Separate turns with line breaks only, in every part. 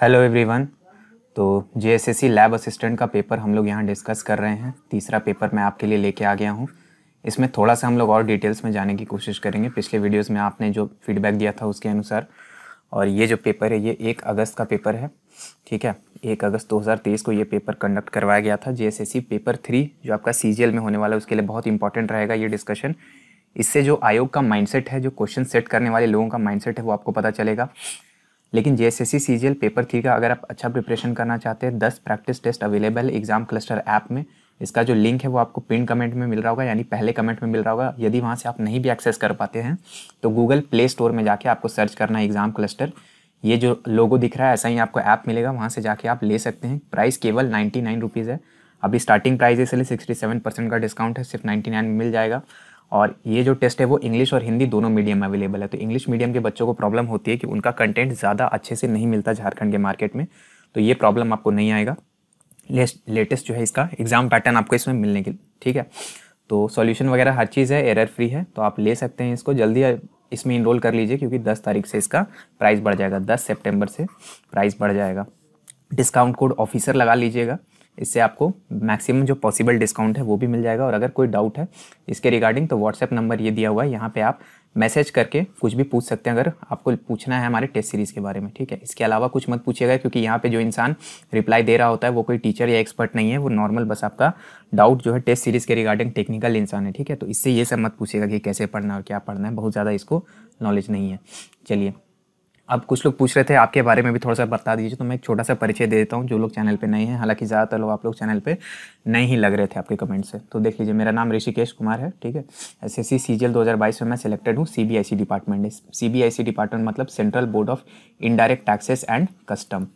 hello everyone तो GSSC lab assistant का paper हम लोग यहाँ डिस्कस कर रहे हैं तीसरा पेपर मैं आपके लिए लेके आ गया हूँ इसमें थोड़ा सा हम लोग और डिटेल्स में जाने की कोशिश करेंगे पिछले वीडियोस में आपने जो फीडबैक दिया था उसके अनुसार और ये जो पेपर है ये एक अगस्त का पेपर है ठीक है एक अगस्त 2023 को ये पेपर कंडक्ट करवाया गया था जे पेपर थ्री जो आपका सी में होने वाला है उसके लिए बहुत इंपॉर्टेंट रहेगा ये डिस्कशन इससे जो आयोग का माइंडसेट है जो क्वेश्चन सेट करने वाले लोगों का माइंडसेट है वो आपको पता चलेगा लेकिन J S S C paper three का अगर आप अच्छा प्रिपरेशन करना चाहते हैं दस प्रैक्टिस टेस्ट अवेलेबल है एग्जाम क्लस्टर ऐप में इसका जो लिंक है वो आपको पिन कमेंट में मिल रहा होगा यानी पहले कमेंट में मिल रहा होगा यदि वहाँ से आप नहीं भी एक्सेस कर पाते हैं तो गूगल प्ले स्टोर में जाके आपको सर्च करना है एग्ज़ाम क्लस्टर ये जो लोगो दिख रहा है ऐसा ही आपको ऐप मिलेगा वहाँ से जाके आप ले सकते हैं प्राइस केवल नाइन्टी नाइन रुपीज़ है अभी स्टार्टिंग प्राइस इसलिए सिक्सटी सेवन परसेंट का डिस्काउंट है सिर्फ नाइन्टी नाइन मिल जाएगा और ये जो टेस्ट है वो इंग्लिश और हिंदी दोनों मीडियम में अवेलेबल है तो इंग्लिश मीडियम के बच्चों को प्रॉब्लम होती है कि उनका कंटेंट ज़्यादा अच्छे से नहीं मिलता झारखंड के मार्केट में तो ये प्रॉब्लम आपको नहीं आएगा लेटेस्ट जो है इसका एग्ज़ाम पैटर्न आपको इसमें मिलने के लिए ठीक है तो सॉल्यूशन वगैरह हर चीज़ है एरर फ्री है तो आप ले सकते हैं इसको जल्दी इसमें इनरोल कर लीजिए क्योंकि 10 तारीख से इसका प्राइस बढ़ जाएगा 10 सितंबर से प्राइस बढ़ जाएगा डिस्काउंट कोड ऑफिसर लगा लीजिएगा इससे आपको मैक्सिमम जो पॉसिबल डिस्काउंट है वो भी मिल जाएगा और अगर कोई डाउट है इसके रिगार्डिंग तो व्हाट्सएप नंबर ये दिया हुआ है यहाँ पे आप मैसेज करके कुछ भी पूछ सकते हैं अगर आपको पूछना है हमारे टेस्ट सीरीज़ के बारे में ठीक है इसके अलावा कुछ मत पूछिएगा क्योंकि यहाँ पे जो इंसान रिप्लाई दे रहा होता है वो कोई टीचर या एक्सपर्ट नहीं है वो नॉर्मल बस आपका डाउट जो है टेस्ट सीरीज़ के रिगार्डिंग टेक्निकल इंसान है ठीक है तो इससे ये सब मत पूछेगा कि कैसे पढ़ना और क्या पढ़ना है बहुत ज़्यादा इसको नॉलेज नहीं है चलिए अब कुछ लोग पूछ रहे थे आपके बारे में भी थोड़ा सा बता दीजिए तो मैं एक छोटा सा परिचय दे देता हूँ जो लोग चैनल पे नए हैं हालांकि ज़्यादातर लोग आप लोग चैनल पे नहीं ही लग रहे थे आपके कमेंट से तो देख लीजिए मेरा नाम ऋषिकेश कुमार है ठीक है एस एस सी सी में मैं सिलेक्टेड हूँ सी डिपार्टमेंट सी डिपार्टमेंट मतलब central board of indirect taxes and custom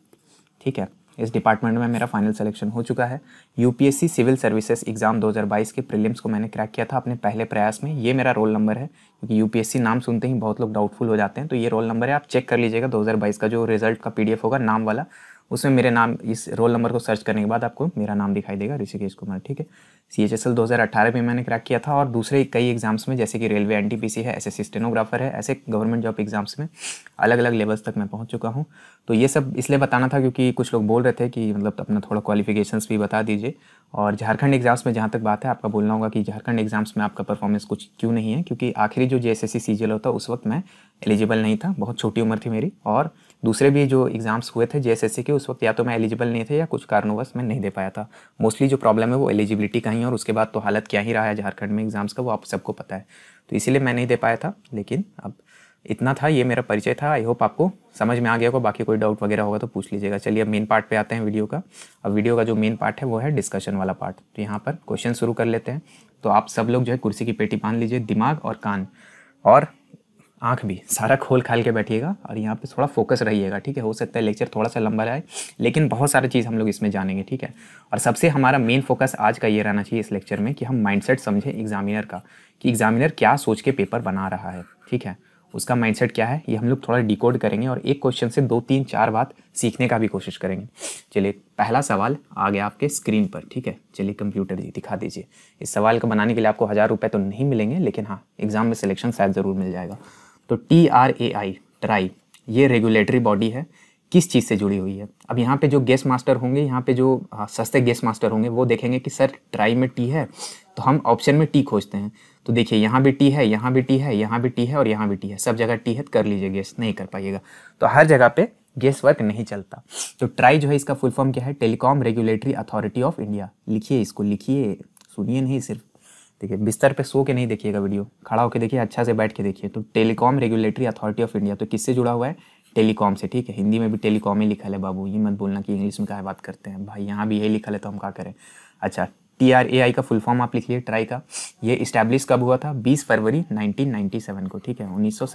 ठीक है इस डिपार्टमेंट में मेरा फाइनल सिलेक्शन हो चुका है यूपीएससी सिविल सर्विसेज एग्ज़ाम 2022 के प्रीलिम्स को मैंने क्रैक किया था अपने पहले प्रयास में ये मेरा रोल नंबर है क्योंकि यूपीएससी नाम सुनते ही बहुत लोग डाउटफुल हो जाते हैं तो ये रोल नंबर है आप चेक कर लीजिएगा 2022 का जो रिजल्ट का पी होगा नाम वाला उसमें मेरे नाम इस रोल नंबर को सर्च करने के बाद आपको मेरा नाम दिखाई देगा ऋषिकेश कुमार ठीक है सी एच एस एल दो हज़ार अट्ठारह में मैंने क्रैक किया था और दूसरे कई एग्जाम्स में जैसे कि railway N T P C है एस एस स्टेनोग्राफर है ऐसे गवर्नमेंट जॉब एग्जाम्स में अलग अलग लेवल्स तक मैं पहुंच चुका हूं तो ये सब इसलिए बताना था क्योंकि कुछ लोग बोल रहे थे कि मतलब अपना थोड़ा क्वालिफिकेशंस भी बता दीजिए और झारखंड एग्ज़ाम्स में जहाँ तक बात है आपका बोलना होगा कि झारखंड एग्ज़ाम्स में आपका परफॉर्मेंस कुछ क्यों नहीं है क्योंकि आखिरी जो जे एस एस सी सी होता उस वक्त मैं एलिजिबल नहीं था बहुत छोटी उम्र थी मेरी और दूसरे भी जो एग्ज़ाम्स हुए थे जे के उस वक्त या तो मैं एलिजिबल नहीं थे या कुछ कारणवश मैं नहीं दे पाया था मोस्टली जो प्रॉब्लम है वो एलिजिबिलिटी का ही और उसके बाद तो हालत क्या ही रहा है झारखंड में एग्ज़ाम्स का वो आप सबको पता है तो इसीलिए मैं नहीं दे पाया था लेकिन अब इतना था ये मेरा परिचय था आई होप आपको समझ में आ गया होगा बाकी कोई डाउट वगैरह होगा तो पूछ लीजिएगा चलिए अब मेन पार्ट पे आते हैं वीडियो का अब वीडियो का जो मेन पार्ट है वो है डिस्कशन वाला पार्ट तो यहाँ पर क्वेश्चन शुरू कर लेते हैं तो आप सब लोग जो है कुर्सी की पेटी बांध लीजिए दिमाग और कान और आँख भी सारा खोल खाल के बैठिएगा और यहाँ पे थोड़ा फोकस रहिएगा ठीक है हो सकता है लेक्चर थोड़ा सा लंबा रहे लेकिन बहुत सारी चीज़ हम लोग इसमें जानेंगे ठीक है और सबसे हमारा मेन फोकस आज का ये रहना चाहिए इस लेक्चर में कि हम माइंडसेट समझें एग्जामिनर का कि एग्जामिनर क्या सोच के पेपर बना रहा है ठीक है उसका माइंड क्या है ये हम लोग थोड़ा डिकोड करेंगे और एक क्वेश्चन से दो तीन चार बात सीखने का भी कोशिश करेंगे चलिए पहला सवाल आ गया आपके स्क्रीन पर ठीक है चलिए कंप्यूटर दिखा दीजिए इस सवाल को बनाने के लिए आपको हज़ार रुपये तो नहीं मिलेंगे लेकिन हाँ एग्ज़ाम में सिलेक्शन शायद ज़रूर मिल जाएगा तो T R A I TRAI ये रेगुलेटरी बॉडी है किस चीज़ से जुड़ी हुई है अब यहाँ पे जो गेस्ट मास्टर होंगे यहाँ पे जो हाँ, सस्ते गेस्ट मास्टर होंगे वो देखेंगे कि सर ट्राई में टी है तो हम ऑप्शन में टी खोजते हैं तो देखिए यहाँ भी टी है यहाँ भी टी है यहाँ भी टी है और यहाँ भी टी है सब जगह टी है तो कर लीजिए गेस नहीं कर पाइएगा तो हर जगह पे गेस वर्क नहीं चलता तो ट्राई जो है इसका फुल फॉर्म क्या है telecom regulatory authority of India लिखिए इसको लिखिए सुनिए नहीं सिर्फ ठीक है बिस्तर पे सो के नहीं देखिएगा वीडियो खड़ा होकर देखिए अच्छा से बैठ के देखिए तो telecom regulatory authority of India तो किससे जुड़ा हुआ है टेलीकॉम से ठीक है हिंदी में भी टेलीकॉम ही लिखा है बाबू ये मत बोलना कि इंग्लिश में क्या बात करते हैं भाई यहाँ भी यही लिखा है तो हम क्या करें अच्छा टी आर ए आई का फुल फॉर्म आप लिखिए ट्राई का ये इस्टेब्लिश कब हुआ था 20 फरवरी 1997 को ठीक है उन्नीस सौ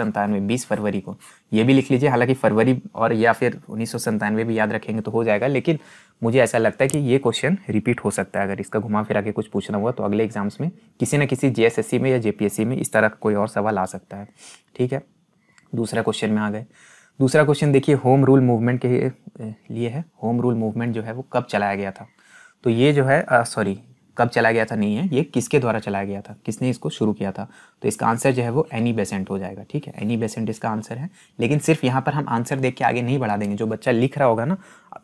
बीस फरवरी को ये भी लिख लीजिए हालांकि फरवरी और या फिर उन्नीस सौ भी याद रखेंगे तो हो जाएगा लेकिन मुझे ऐसा लगता है कि ये क्वेश्चन रिपीट हो सकता है अगर इसका घुमा फिरा के कुछ पूछना हुआ तो अगले एग्जाम्स में किसी न किसी जीएसएससी में या जे में इस तरह का कोई और सवाल आ सकता है ठीक है दूसरा क्वेश्चन में आ गए दूसरा क्वेश्चन देखिए होम रूल मूवमेंट के लिए है होम रूल मूवमेंट जो है वो कब चलाया गया था तो ये जो है सॉरी कब चला गया था नहीं है ये किसके द्वारा चलाया गया था किसने इसको शुरू किया था तो इसका आंसर जो है वो एनी बेसेंट हो जाएगा ठीक है एनी बेसेंट इसका आंसर है लेकिन सिर्फ यहाँ पर हम आंसर देख के आगे नहीं बढ़ा देंगे जो बच्चा लिख रहा होगा ना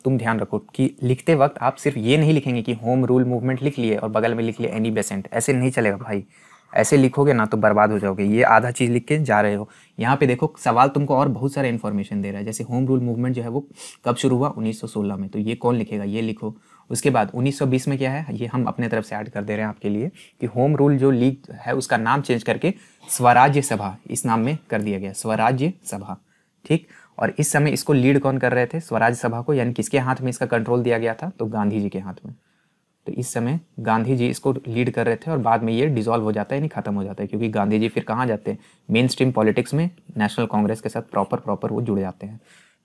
तुम ध्यान रखो कि लिखते वक्त आप सिर्फ ये नहीं लिखेंगे कि होम रूल मूवमेंट लिख लिए और बगल में लिख लिए एनी बेसेंट ऐसे नहीं चलेगा भाई ऐसे लिखोगे ना तो बर्बाद हो जाओगे ये आधा चीज़ लिख के जा रहे हो यहाँ पे देखो सवाल तुमको और बहुत सारे इन्फॉर्मेशन दे रहा है जैसे होम रूल मूवमेंट जो है वो कब शुरू हुआ 1916 में तो ये कौन लिखेगा ये लिखो उसके बाद 1920 में क्या है ये हम अपने तरफ से ऐड कर दे रहे हैं आपके लिए कि होम रूल जो लीग है उसका नाम चेंज करके स्वराज्य सभा इस नाम में कर दिया गया स्वराज्य सभा ठीक और इस समय इसको लीड कौन कर रहे थे स्वराज्य सभा को यानी किसके हाथ में इसका कंट्रोल दिया गया था तो गांधी जी के हाथ में तो इस समय गांधी जी इसको लीड कर रहे थे और बाद में ये डिसॉल्व हो जाता है यानी खत्म हो जाता है क्योंकि गांधी जी फिर कहाँ जाते हैं मेन स्ट्रीम पॉलिटिक्स में नेशनल कांग्रेस के साथ प्रॉपर प्रॉपर वो जुड़ जाते हैं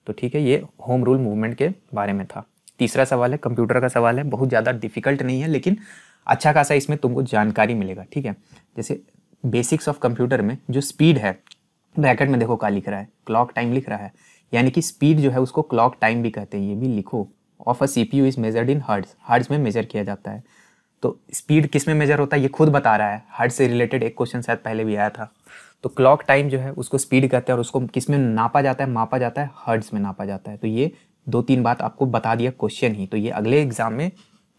तो ठीक है ये होम रूल मूवमेंट के बारे में था तीसरा सवाल है कंप्यूटर का सवाल है बहुत ज़्यादा डिफिकल्ट नहीं है लेकिन अच्छा खासा इसमें तुमको जानकारी मिलेगा ठीक है जैसे बेसिक्स ऑफ कंप्यूटर में जो स्पीड है ब्रैकेट में देखो क्या लिख रहा है क्लॉक टाइम लिख रहा है यानी कि स्पीड जो है उसको क्लॉक टाइम भी कहते हैं ये भी लिखो of a C P U is measured in hertz hertz में मेजर किया जाता है तो स्पीड किस में मेजर होता है ये खुद बता रहा है हर्ड से रिलेटेड एक क्वेश्चन शायद पहले भी आया था तो क्लॉक टाइम जो है उसको स्पीड कहते हैं और उसको किस में नापा जाता है मापा जाता है हर्ड्स में नापा जाता है तो ये दो तीन बात आपको बता दिया क्वेश्चन ही तो ये अगले एग्जाम में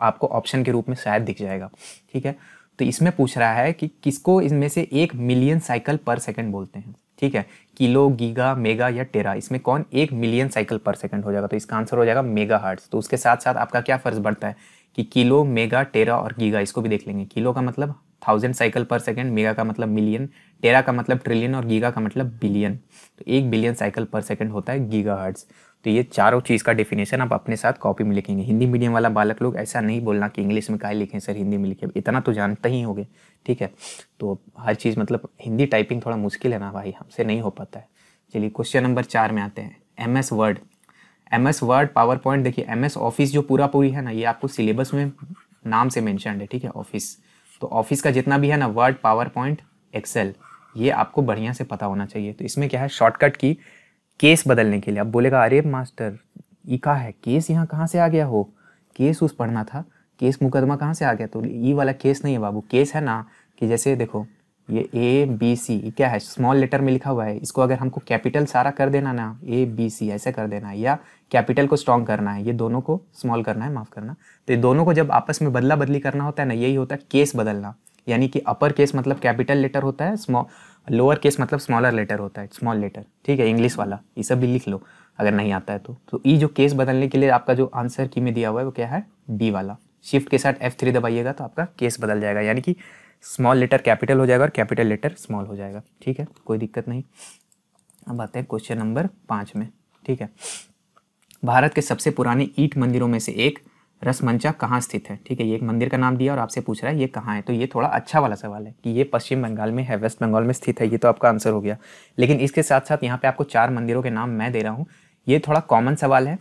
आपको ऑप्शन के रूप में शायद दिख जाएगा ठीक है तो इसमें पूछ रहा है कि किसको इनमें से एक मिलियन साइकिल पर सेकंड बोलते हैं ठीक है किलो गीगा मेगा या टेरा इसमें कौन एक मिलियन साइकिल पर सेकंड हो जाएगा तो इसका आंसर हो जाएगा मेगा हार्ट तो उसके साथ साथ आपका क्या फ़र्ज बढ़ता है कि किलो मेगा टेरा और गीगा इसको भी देख लेंगे किलो का मतलब थाउजेंड साइकिल पर सेकेंड मेगा का मतलब मिलियन टेरा का मतलब ट्रिलियन और गीगा का मतलब बिलियन तो एक बिलियन साइकिल पर सेकेंड होता है गीगा हार्ट तो ये चारों चीज़ का डेफिनेशन आप अपने साथ कॉपी में लिखेंगे हिंदी मीडियम वाला बालक लोग ऐसा नहीं बोलना कि इंग्लिश में काहे लिखें सर हिंदी में लिखें इतना तो जानते ही होंगे ठीक है तो हर चीज़ मतलब हिंदी टाइपिंग थोड़ा मुश्किल है ना भाई हमसे नहीं हो पाता है चलिए क्वेश्चन नंबर चार में आते हैं M S word M S word power point देखिए एम एस ऑफिस जो पूरा पूरी है ना ये आपको सिलेबस में नाम से मैंशन है ठीक है ऑफिस तो ऑफिस का जितना भी है ना वर्ड पावर पॉइंट एक्सेल ये आपको बढ़िया से पता होना चाहिए तो इसमें क्या है शॉर्टकट की केस बदलने के लिए अब बोलेगा अरे मास्टर ये का है केस यहाँ कहाँ से आ गया हो केस उस पढ़ना था केस मुकदमा कहाँ से आ गया तो ई वाला केस नहीं है बाबू केस है ना कि जैसे देखो ये ए बी सी क्या है स्मॉल लेटर में लिखा हुआ है इसको अगर हमको कैपिटल सारा कर देना ना ए बी सी ऐसे कर देना है या कैपिटल को स्ट्रॉन्ग करना है ये दोनों को स्मॉल करना है माफ़ करना तो ये दोनों को जब आपस में बदला बदली करना होता है ना यही होता है केस बदलना यानी कि अपर केस मतलब कैपिटल लेटर होता है स्मॉल लोअर केस मतलब स्मॉलर लेटर होता है स्मॉल लेटर ठीक है इंग्लिश वाला ये सब भी लिख लो अगर नहीं आता है तो तो ई जो केस बदलने के लिए आपका जो आंसर की में दिया हुआ है वो क्या है डी वाला शिफ्ट के साथ एफ थ्री दबाइएगा तो आपका केस बदल जाएगा यानी कि स्मॉल लेटर कैपिटल हो जाएगा और कैपिटल लेटर स्मॉल हो जाएगा ठीक है कोई दिक्कत नहीं अब आते हैं क्वेश्चन नंबर पाँच में ठीक है भारत के सबसे पुराने ईट मंदिरों में से एक रसमंचा कहाँ स्थित है ठीक है ये एक मंदिर का नाम दिया और आपसे पूछ रहा है ये कहाँ है तो ये थोड़ा अच्छा वाला सवाल है कि ये पश्चिम बंगाल में है वेस्ट बंगाल में स्थित है ये तो आपका आंसर हो गया लेकिन इसके साथ साथ यहाँ पे आपको चार मंदिरों के नाम मैं दे रहा हूँ ये थोड़ा कॉमन सवाल है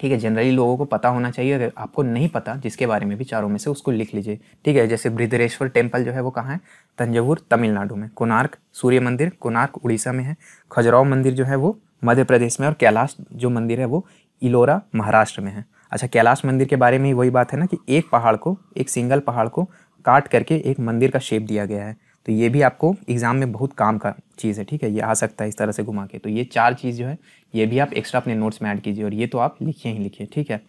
ठीक है जनरली लोगों को पता होना चाहिए अगर आपको नहीं पता जिसके बारे में भी चारों में से उसको लिख लीजिए ठीक है जैसे बृहदरेश्वर टेम्पल जो है वो कहाँ है तंजावुर तमिलनाडु में कोनार्क सूर्य मंदिर कोनार्क उड़ीसा में है खजुराव मंदिर जो है वो मध्य प्रदेश में और कैलाश जो मंदिर है वो इलोरा महाराष्ट्र में है अच्छा कैलाश मंदिर के बारे में ही वही बात है ना कि एक पहाड़ को एक सिंगल पहाड़ को काट करके एक मंदिर का शेप दिया गया है तो ये भी आपको एग्ज़ाम में बहुत काम का चीज़ है ठीक है ये आ सकता है इस तरह से घुमा के तो ये चार चीज़ जो है ये भी आप एक्स्ट्रा अपने नोट्स में ऐड कीजिए और ये तो आप लिखिए ही लिखिए ठीक है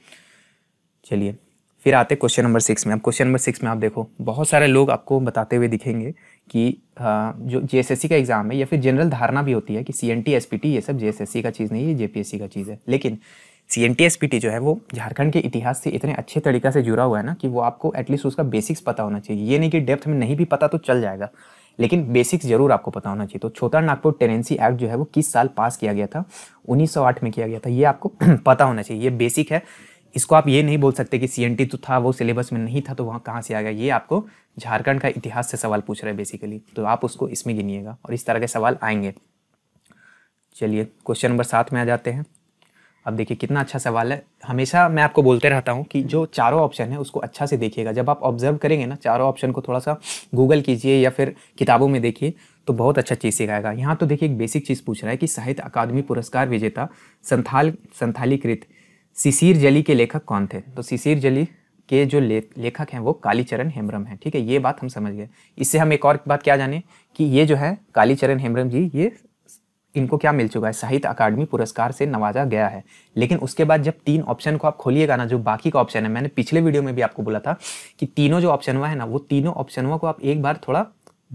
चलिए फिर आते क्वेश्चन नंबर सिक्स में अब क्वेश्चन नंबर सिक्स में आप देखो बहुत सारे लोग आपको बताते हुए दिखेंगे कि जो जे का एग्ज़ाम है या फिर जनरल धारणा भी होती है कि C N T S P T ये सब जे का चीज़ नहीं है जे का चीज़ है लेकिन सी एन जो है वो झारखंड के इतिहास से इतने अच्छे तरीके से जुड़ा हुआ है ना कि वो आपको एटलीस्ट उसका बेसिक्स पता होना चाहिए ये नहीं कि डेप्थ में नहीं भी पता तो चल जाएगा लेकिन बेसिक्स जरूर आपको पता होना चाहिए तो छोटा नागपुर टेनेंसी एक्ट जो है वो किस साल पास किया गया था 1908 में किया गया था ये आपको पता होना चाहिए ये बेसिक है इसको आप ये नहीं बोल सकते कि सी तो था वो सिलेबस में नहीं था तो वहाँ कहाँ से आ गया ये आपको झारखंड का इतिहास से सवाल पूछ रहे है बेसिकली तो आप उसको इसमें गिनिएगा और इस तरह के सवाल आएंगे चलिए क्वेश्चन नंबर सात में आ जाते हैं अब देखिए कितना अच्छा सवाल है हमेशा मैं आपको बोलते रहता हूँ कि जो चारों ऑप्शन है उसको अच्छा से देखिएगा जब आप ऑब्जर्व करेंगे ना चारों ऑप्शन को थोड़ा सा गूगल कीजिए या फिर किताबों में देखिए तो बहुत अच्छा चीज़ सिखाएगा यहाँ तो देखिए एक बेसिक चीज़ पूछ रहा है कि साहित्य अकादमी पुरस्कार विजेता संथाल संथालीकृत शिशिर जली के लेखक कौन थे तो शिशिर जली के जो ले, लेखक हैं वो कालीचरण हेम्ब्रम हैं ठीक है ये बात हम समझ गए इससे हम एक और बात क्या जाने कि ये जो है कालीचरण हेम्ब्रम जी ये इनको क्या मिल चुका है साहित्य अकादमी पुरस्कार से नवाजा गया है लेकिन उसके बाद जब तीन ऑप्शन को आप खोलिएगा ना जो बाकी का ऑप्शन है मैंने पिछले वीडियो में भी आपको बोला था कि तीनों जो ऑप्शन हुआ है ना वो तीनों ऑप्शन हुआ को आप एक बार थोड़ा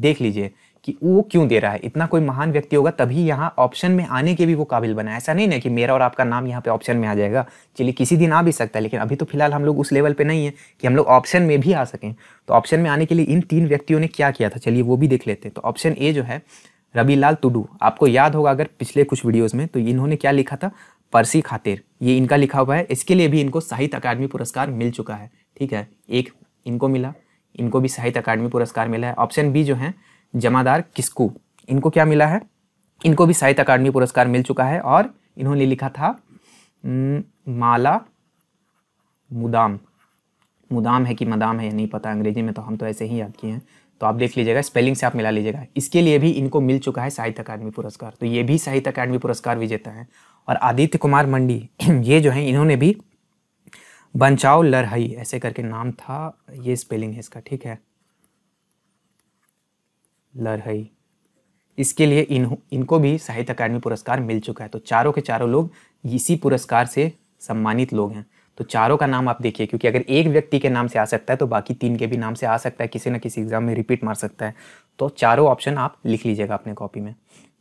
देख लीजिए कि वो क्यों दे रहा है इतना कोई महान व्यक्ति होगा तभी यहाँ ऑप्शन में आने के भी वो काबिल बना है ऐसा नहीं ना कि मेरा और आपका नाम यहाँ पे ऑप्शन में आ जाएगा चलिए किसी दिन आ भी सकता है लेकिन अभी तो फिलहाल हम लोग उस लेवल पे नहीं है कि हम लोग ऑप्शन में भी आ सकें तो ऑप्शन में आने के लिए इन तीन व्यक्तियों ने क्या किया था चलिए वो भी देख लेते हैं तो ऑप्शन ए जो है रबीलाल टुडू आपको याद होगा अगर पिछले कुछ वीडियोस में तो इन्होंने क्या लिखा था परसी खातिर ये इनका लिखा हुआ है इसके लिए भी इनको साहित्य अकादमी पुरस्कार मिल चुका है ठीक है एक इनको मिला इनको भी साहित्य अकादमी पुरस्कार मिला है ऑप्शन बी जो है जमादार किस्कू इनको क्या मिला है इनको भी साहित्य अकादमी पुरस्कार मिल चुका है और इन्होंने लिखा था माला मुदाम मुदाम है कि मदाम है नहीं पता अंग्रेजी में तो हम तो ऐसे ही याद किए हैं तो आप देख लीजिएगा स्पेलिंग से आप मिला लीजिएगा इसके लिए भी इनको मिल चुका है साहित्य अकादमी पुरस्कार तो ये भी साहित्य अकादमी पुरस्कार विजेता हैं और आदित्य कुमार मंडी ये जो है इन्होंने भी बंचाओ लरहई ऐसे करके नाम था ये स्पेलिंग है इसका ठीक है लरहई इसके लिए इन इनको भी साहित्य अकादमी पुरस्कार मिल चुका है तो चारों के चारों लोग इसी पुरस्कार से सम्मानित लोग हैं तो चारों का नाम आप देखिए क्योंकि अगर एक व्यक्ति के नाम से आ सकता है तो बाकी तीन के भी नाम से आ सकता है किसी ना किसी एग्जाम में रिपीट मार सकता है तो चारों ऑप्शन आप लिख लीजिएगा अपने कॉपी में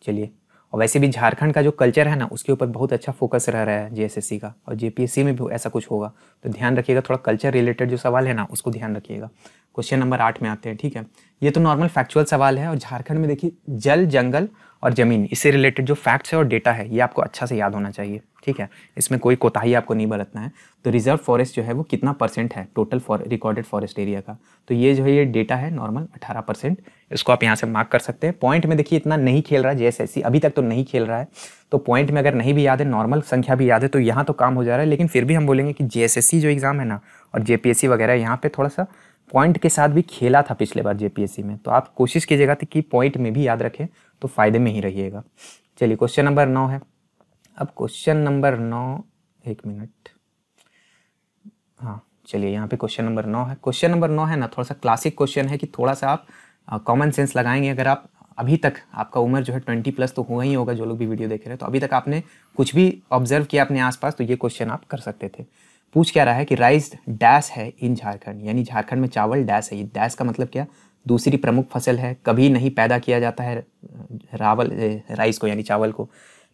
चलिए और वैसे भी झारखंड का जो कल्चर है ना उसके ऊपर बहुत अच्छा फोकस रह रहा है जेएसएससी का और जेपीएससी में भी ऐसा कुछ होगा तो ध्यान रखिएगा थोड़ा कल्चर रिलेटेड जो सवाल है ना उसको ध्यान रखिएगा क्वेश्चन नंबर आठ में आते हैं ठीक है ये तो नॉर्मल फैक्चुअल सवाल है और झारखंड में देखिए जल जंगल और ज़मीन इससे रिलेटेड जो फैक्ट्स है और डेटा है ये आपको अच्छा से याद होना चाहिए ठीक है इसमें कोई कोताही आपको नहीं बरतना है तो रिजर्व फॉरेस्ट जो है वो कितना परसेंट है टोटल रिकॉर्डेड फॉरेस्ट एरिया का तो ये जो है ये डेटा है नॉर्मल 18 परसेंट इसको आप यहाँ से मार्क कर सकते हैं पॉइंट में देखिए इतना नहीं खेल रहा है जे अभी तक तो नहीं खेल रहा है तो पॉइंट में अगर नहीं भी याद है नॉर्मल संख्या भी याद है तो यहाँ तो काम हो जा रहा है लेकिन फिर भी हम बोलेंगे कि जे जो एग्ज़ाम है ना और जे वगैरह यहाँ पर थोड़ा सा पॉइंट के साथ भी खेला था पिछले बार जेपीएससी में तो आप कोशिश कीजिएगा कि पॉइंट में भी याद रखें तो फ़ायदे में ही रहिएगा चलिए क्वेश्चन नंबर नौ है अब क्वेश्चन नंबर नौ एक मिनट हाँ चलिए यहाँ पे क्वेश्चन नंबर नौ है क्वेश्चन नंबर नौ है ना थोड़ा सा क्लासिक क्वेश्चन है कि थोड़ा सा आप कॉमन सेंस लगाएंगे अगर आप अभी तक आपका उम्र जो है ट्वेंटी प्लस तो हुआ ही होगा जो लोग भी वीडियो देख रहे हैं तो अभी तक आपने कुछ भी ऑब्जर्व किया अपने आसपास तो ये क्वेश्चन आप कर सकते थे पूछ क्या रहा है कि राइस डैश है इन झारखंड यानी झारखंड में चावल डैश है ये डैश का मतलब क्या दूसरी प्रमुख फसल है कभी नहीं पैदा किया जाता है रावल राइस को यानी चावल को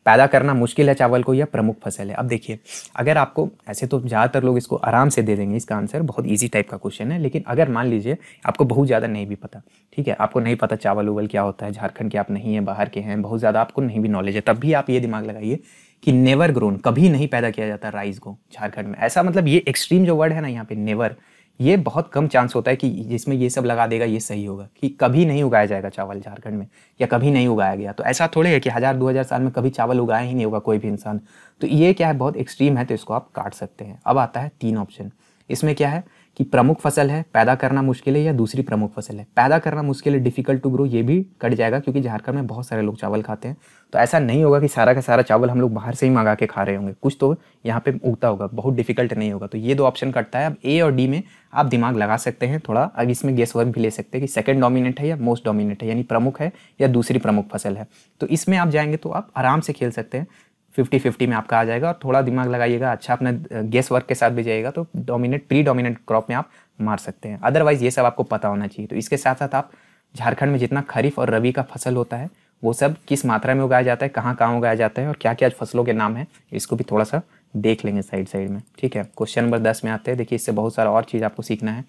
पैदा करना मुश्किल है चावल को यह प्रमुख फसल है अब देखिए अगर आपको ऐसे तो ज़्यादातर लोग इसको आराम से दे देंगे इसका आंसर बहुत इजी टाइप का क्वेश्चन है लेकिन अगर मान लीजिए आपको बहुत ज़्यादा नहीं भी पता ठीक है आपको नहीं पता चावल उवल क्या होता है झारखंड के आप नहीं हैं बाहर के हैं बहुत ज़्यादा आपको नहीं भी नॉलेज है तब भी आप ये दिमाग लगाइए कि नेवर ग्रोन कभी नहीं पैदा किया जाता राइस को झारखंड में ऐसा मतलब ये एक्सट्रीम जो वर्ड है ना यहाँ पे नेवर ये बहुत कम चांस होता है कि जिसमें ये सब लगा देगा ये सही होगा कि कभी नहीं उगाया जाएगा चावल झारखंड में या कभी नहीं उगाया गया तो ऐसा थोड़े है कि हज़ार दो हज़ार साल में कभी चावल उगाया ही नहीं होगा कोई भी इंसान तो ये क्या है बहुत एक्सट्रीम है तो इसको आप काट सकते हैं अब आता है तीन ऑप्शन इसमें क्या है कि प्रमुख फसल है पैदा करना मुश्किल है या दूसरी प्रमुख फसल है पैदा करना मुश्किल है डिफिकल्ट टू ग्रो ये भी कट जाएगा क्योंकि झारखंड में बहुत सारे लोग चावल खाते हैं तो ऐसा नहीं होगा कि सारा का सारा चावल हम लोग बाहर से ही मंगा के खा रहे होंगे कुछ तो यहाँ पे उगता होगा बहुत डिफिकल्ट नहीं होगा तो ये दो ऑप्शन कटता है अब ए और डी में आप दिमाग लगा सकते हैं थोड़ा अब इसमें गेस वर्क भी ले सकते हैं कि सेकेंड डोमिनेट है या मोस्ट डोमिनेट है यानी प्रमुख है या दूसरी प्रमुख फसल है तो इसमें आप जाएंगे तो आप आराम से खेल सकते हैं फिफ्टी फिफ्टी में आपका आ जाएगा और थोड़ा दिमाग लगाइएगा अच्छा अपने गेस वर्क के साथ भी जाइएगा तो डोमिनेट प्री डोमिनेट क्रॉप में आप मार सकते हैं अदरवाइज़ ये सब आपको पता होना चाहिए तो इसके साथ साथ आप झारखंड में जितना खरीफ और रबी का फसल होता है वो सब किस मात्रा में उगाया जाता है कहाँ कहाँ उगाया जाता है और क्या क्या फसलों के नाम है इसको भी थोड़ा सा देख लेंगे साइड साइड में ठीक है क्वेश्चन नंबर दस में आते हैं देखिए इससे बहुत सारा और चीज़ आपको सीखना है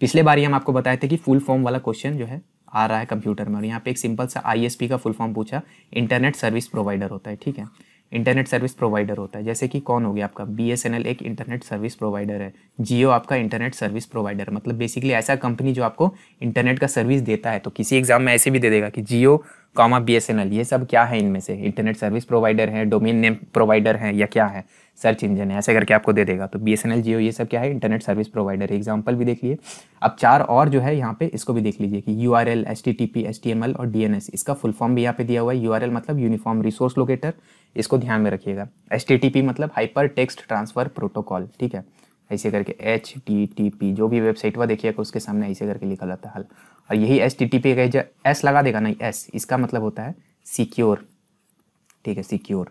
पिछले बार ही हम आपको बताए थे कि फुल फॉर्म वाला क्वेश्चन जो है आ रहा है कंप्यूटर में और यहाँ पे एक सिंपल सा आईएसपी का फुल फॉर्म पूछा इंटरनेट सर्विस प्रोवाइडर होता है ठीक है इंटरनेट सर्विस प्रोवाइडर होता है जैसे कि कौन हो गया आपका बी एक इंटरनेट सर्विस प्रोवाइडर है जियो आपका इंटरनेट सर्विस प्रोवाइडर मतलब बेसिकली ऐसा कंपनी जो आपको इंटरनेट का सर्विस देता है तो किसी एग्जाम में ऐसे भी दे देगा कि जियो कॉमा बी ये सब क्या है इनमें से इंटरनेट सर्विस प्रोवाइडर है डोमेन नेम प्रोवाइडर है या क्या है सर्च इंजन है ऐसे करके आपको दे देगा तो B S N L Jio ये सब क्या है इंटरनेट सर्विस प्रोवाइडर है एग्जाम्पल भी लीजिए अब चार और जो है यहाँ पे इसको भी देख लीजिए कि U R L S T T P S T M L और डी एन एस इसका फुल फॉर्म भी यहाँ पे दिया हुआ है यू आर एल मतलब यूनिफॉर्म रिसोर्स लोकेटर इसको ध्यान में रखिएगा एस टी टी पी मतलब हाइपर टेक्स्ट ट्रांसफर प्रोटोकॉल ठीक है ऐसे करके एच टी टी पी जो भी वेबसाइट हुआ देखिएगा उसके सामने ऐसे करके लिखा जाता है हल और यही एस टी टी पी का जो एस लगा देगा ना एस इसका मतलब होता है सिक्योर ठीक है सिक्योर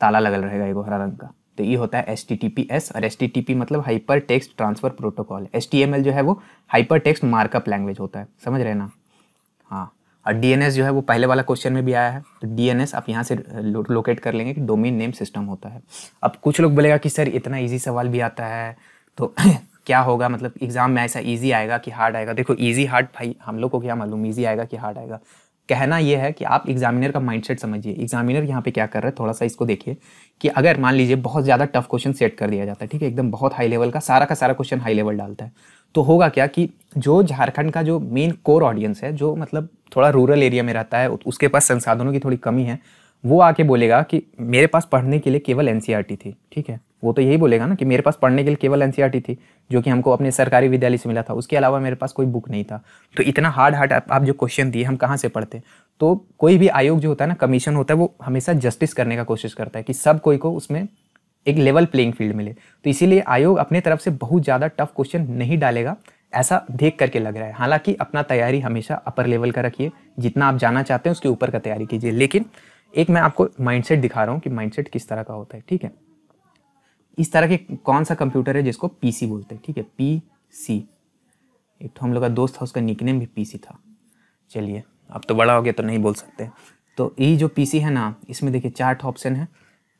ताला लगल रहेगा एगो हरा रंग का तो ये होता है S T T P S और एस टी टी पी मतलब hyper text transfer protocol S T M L जो है वो हाइपर टेक्स्ट मार्कअप लैंग्वेज होता है समझ रहे ना हाँ और डी एन एस जो है वो पहले वाला क्वेश्चन में भी आया है तो डी एन एस आप यहाँ से लोकेट कर लेंगे कि डोमेन नेम सिस्टम होता है अब कुछ लोग बोलेगा कि सर इतना ईजी सवाल भी आता है तो क्या होगा मतलब एग्ज़ाम में ऐसा ईजी आएगा कि हार्ड आएगा देखो ईजी हार्ड भाई हम लोग को क्या मालूम ईजी आएगा कि हार्ड आएगा कहना यह है कि आप एग्जामिनर का माइंडसेट समझिए एग्जामिनर यहाँ पे क्या कर रहा है थोड़ा सा इसको देखिए कि अगर मान लीजिए बहुत ज़्यादा टफ क्वेश्चन सेट कर दिया जाता है ठीक है एकदम बहुत हाई लेवल का सारा का सारा क्वेश्चन हाई लेवल डालता है तो होगा क्या कि जो झारखंड का जो मेन कोर ऑडियंस है जो मतलब थोड़ा रूरल एरिया में रहता है उसके पास संसाधनों की थोड़ी कमी है वो आके बोलेगा कि मेरे पास पढ़ने के लिए केवल एन e थी ठीक है वो तो यही बोलेगा ना कि मेरे पास पढ़ने के लिए केवल एन e थी जो कि हमको अपने सरकारी विद्यालय से मिला था उसके अलावा मेरे पास कोई बुक नहीं था तो इतना हार्ड हार्ड आप जो क्वेश्चन दिए हम कहाँ से पढ़ते तो कोई भी आयोग जो होता है ना कमीशन होता है वो हमेशा जस्टिस करने का कोशिश करता है कि सब कोई को उसमें एक लेवल प्लेइंग फील्ड मिले तो इसीलिए आयोग अपने तरफ से बहुत ज़्यादा टफ क्वेश्चन नहीं डालेगा ऐसा देख करके लग रहा है हालांकि अपना तैयारी हमेशा अपर लेवल का रखिए जितना आप जाना चाहते हैं उसके ऊपर का तैयारी कीजिए लेकिन एक मैं आपको माइंडसेट दिखा रहा हूँ कि माइंडसेट किस तरह का होता है ठीक है इस तरह के कौन सा कंप्यूटर है जिसको पीसी बोलते हैं ठीक है पी सी एक तो हम लोग का दोस्त था उसका निकनेम भी पीसी था चलिए अब तो बड़ा हो गया तो नहीं बोल सकते तो ये जो पीसी है ना इसमें देखिए चार ऑप्शन है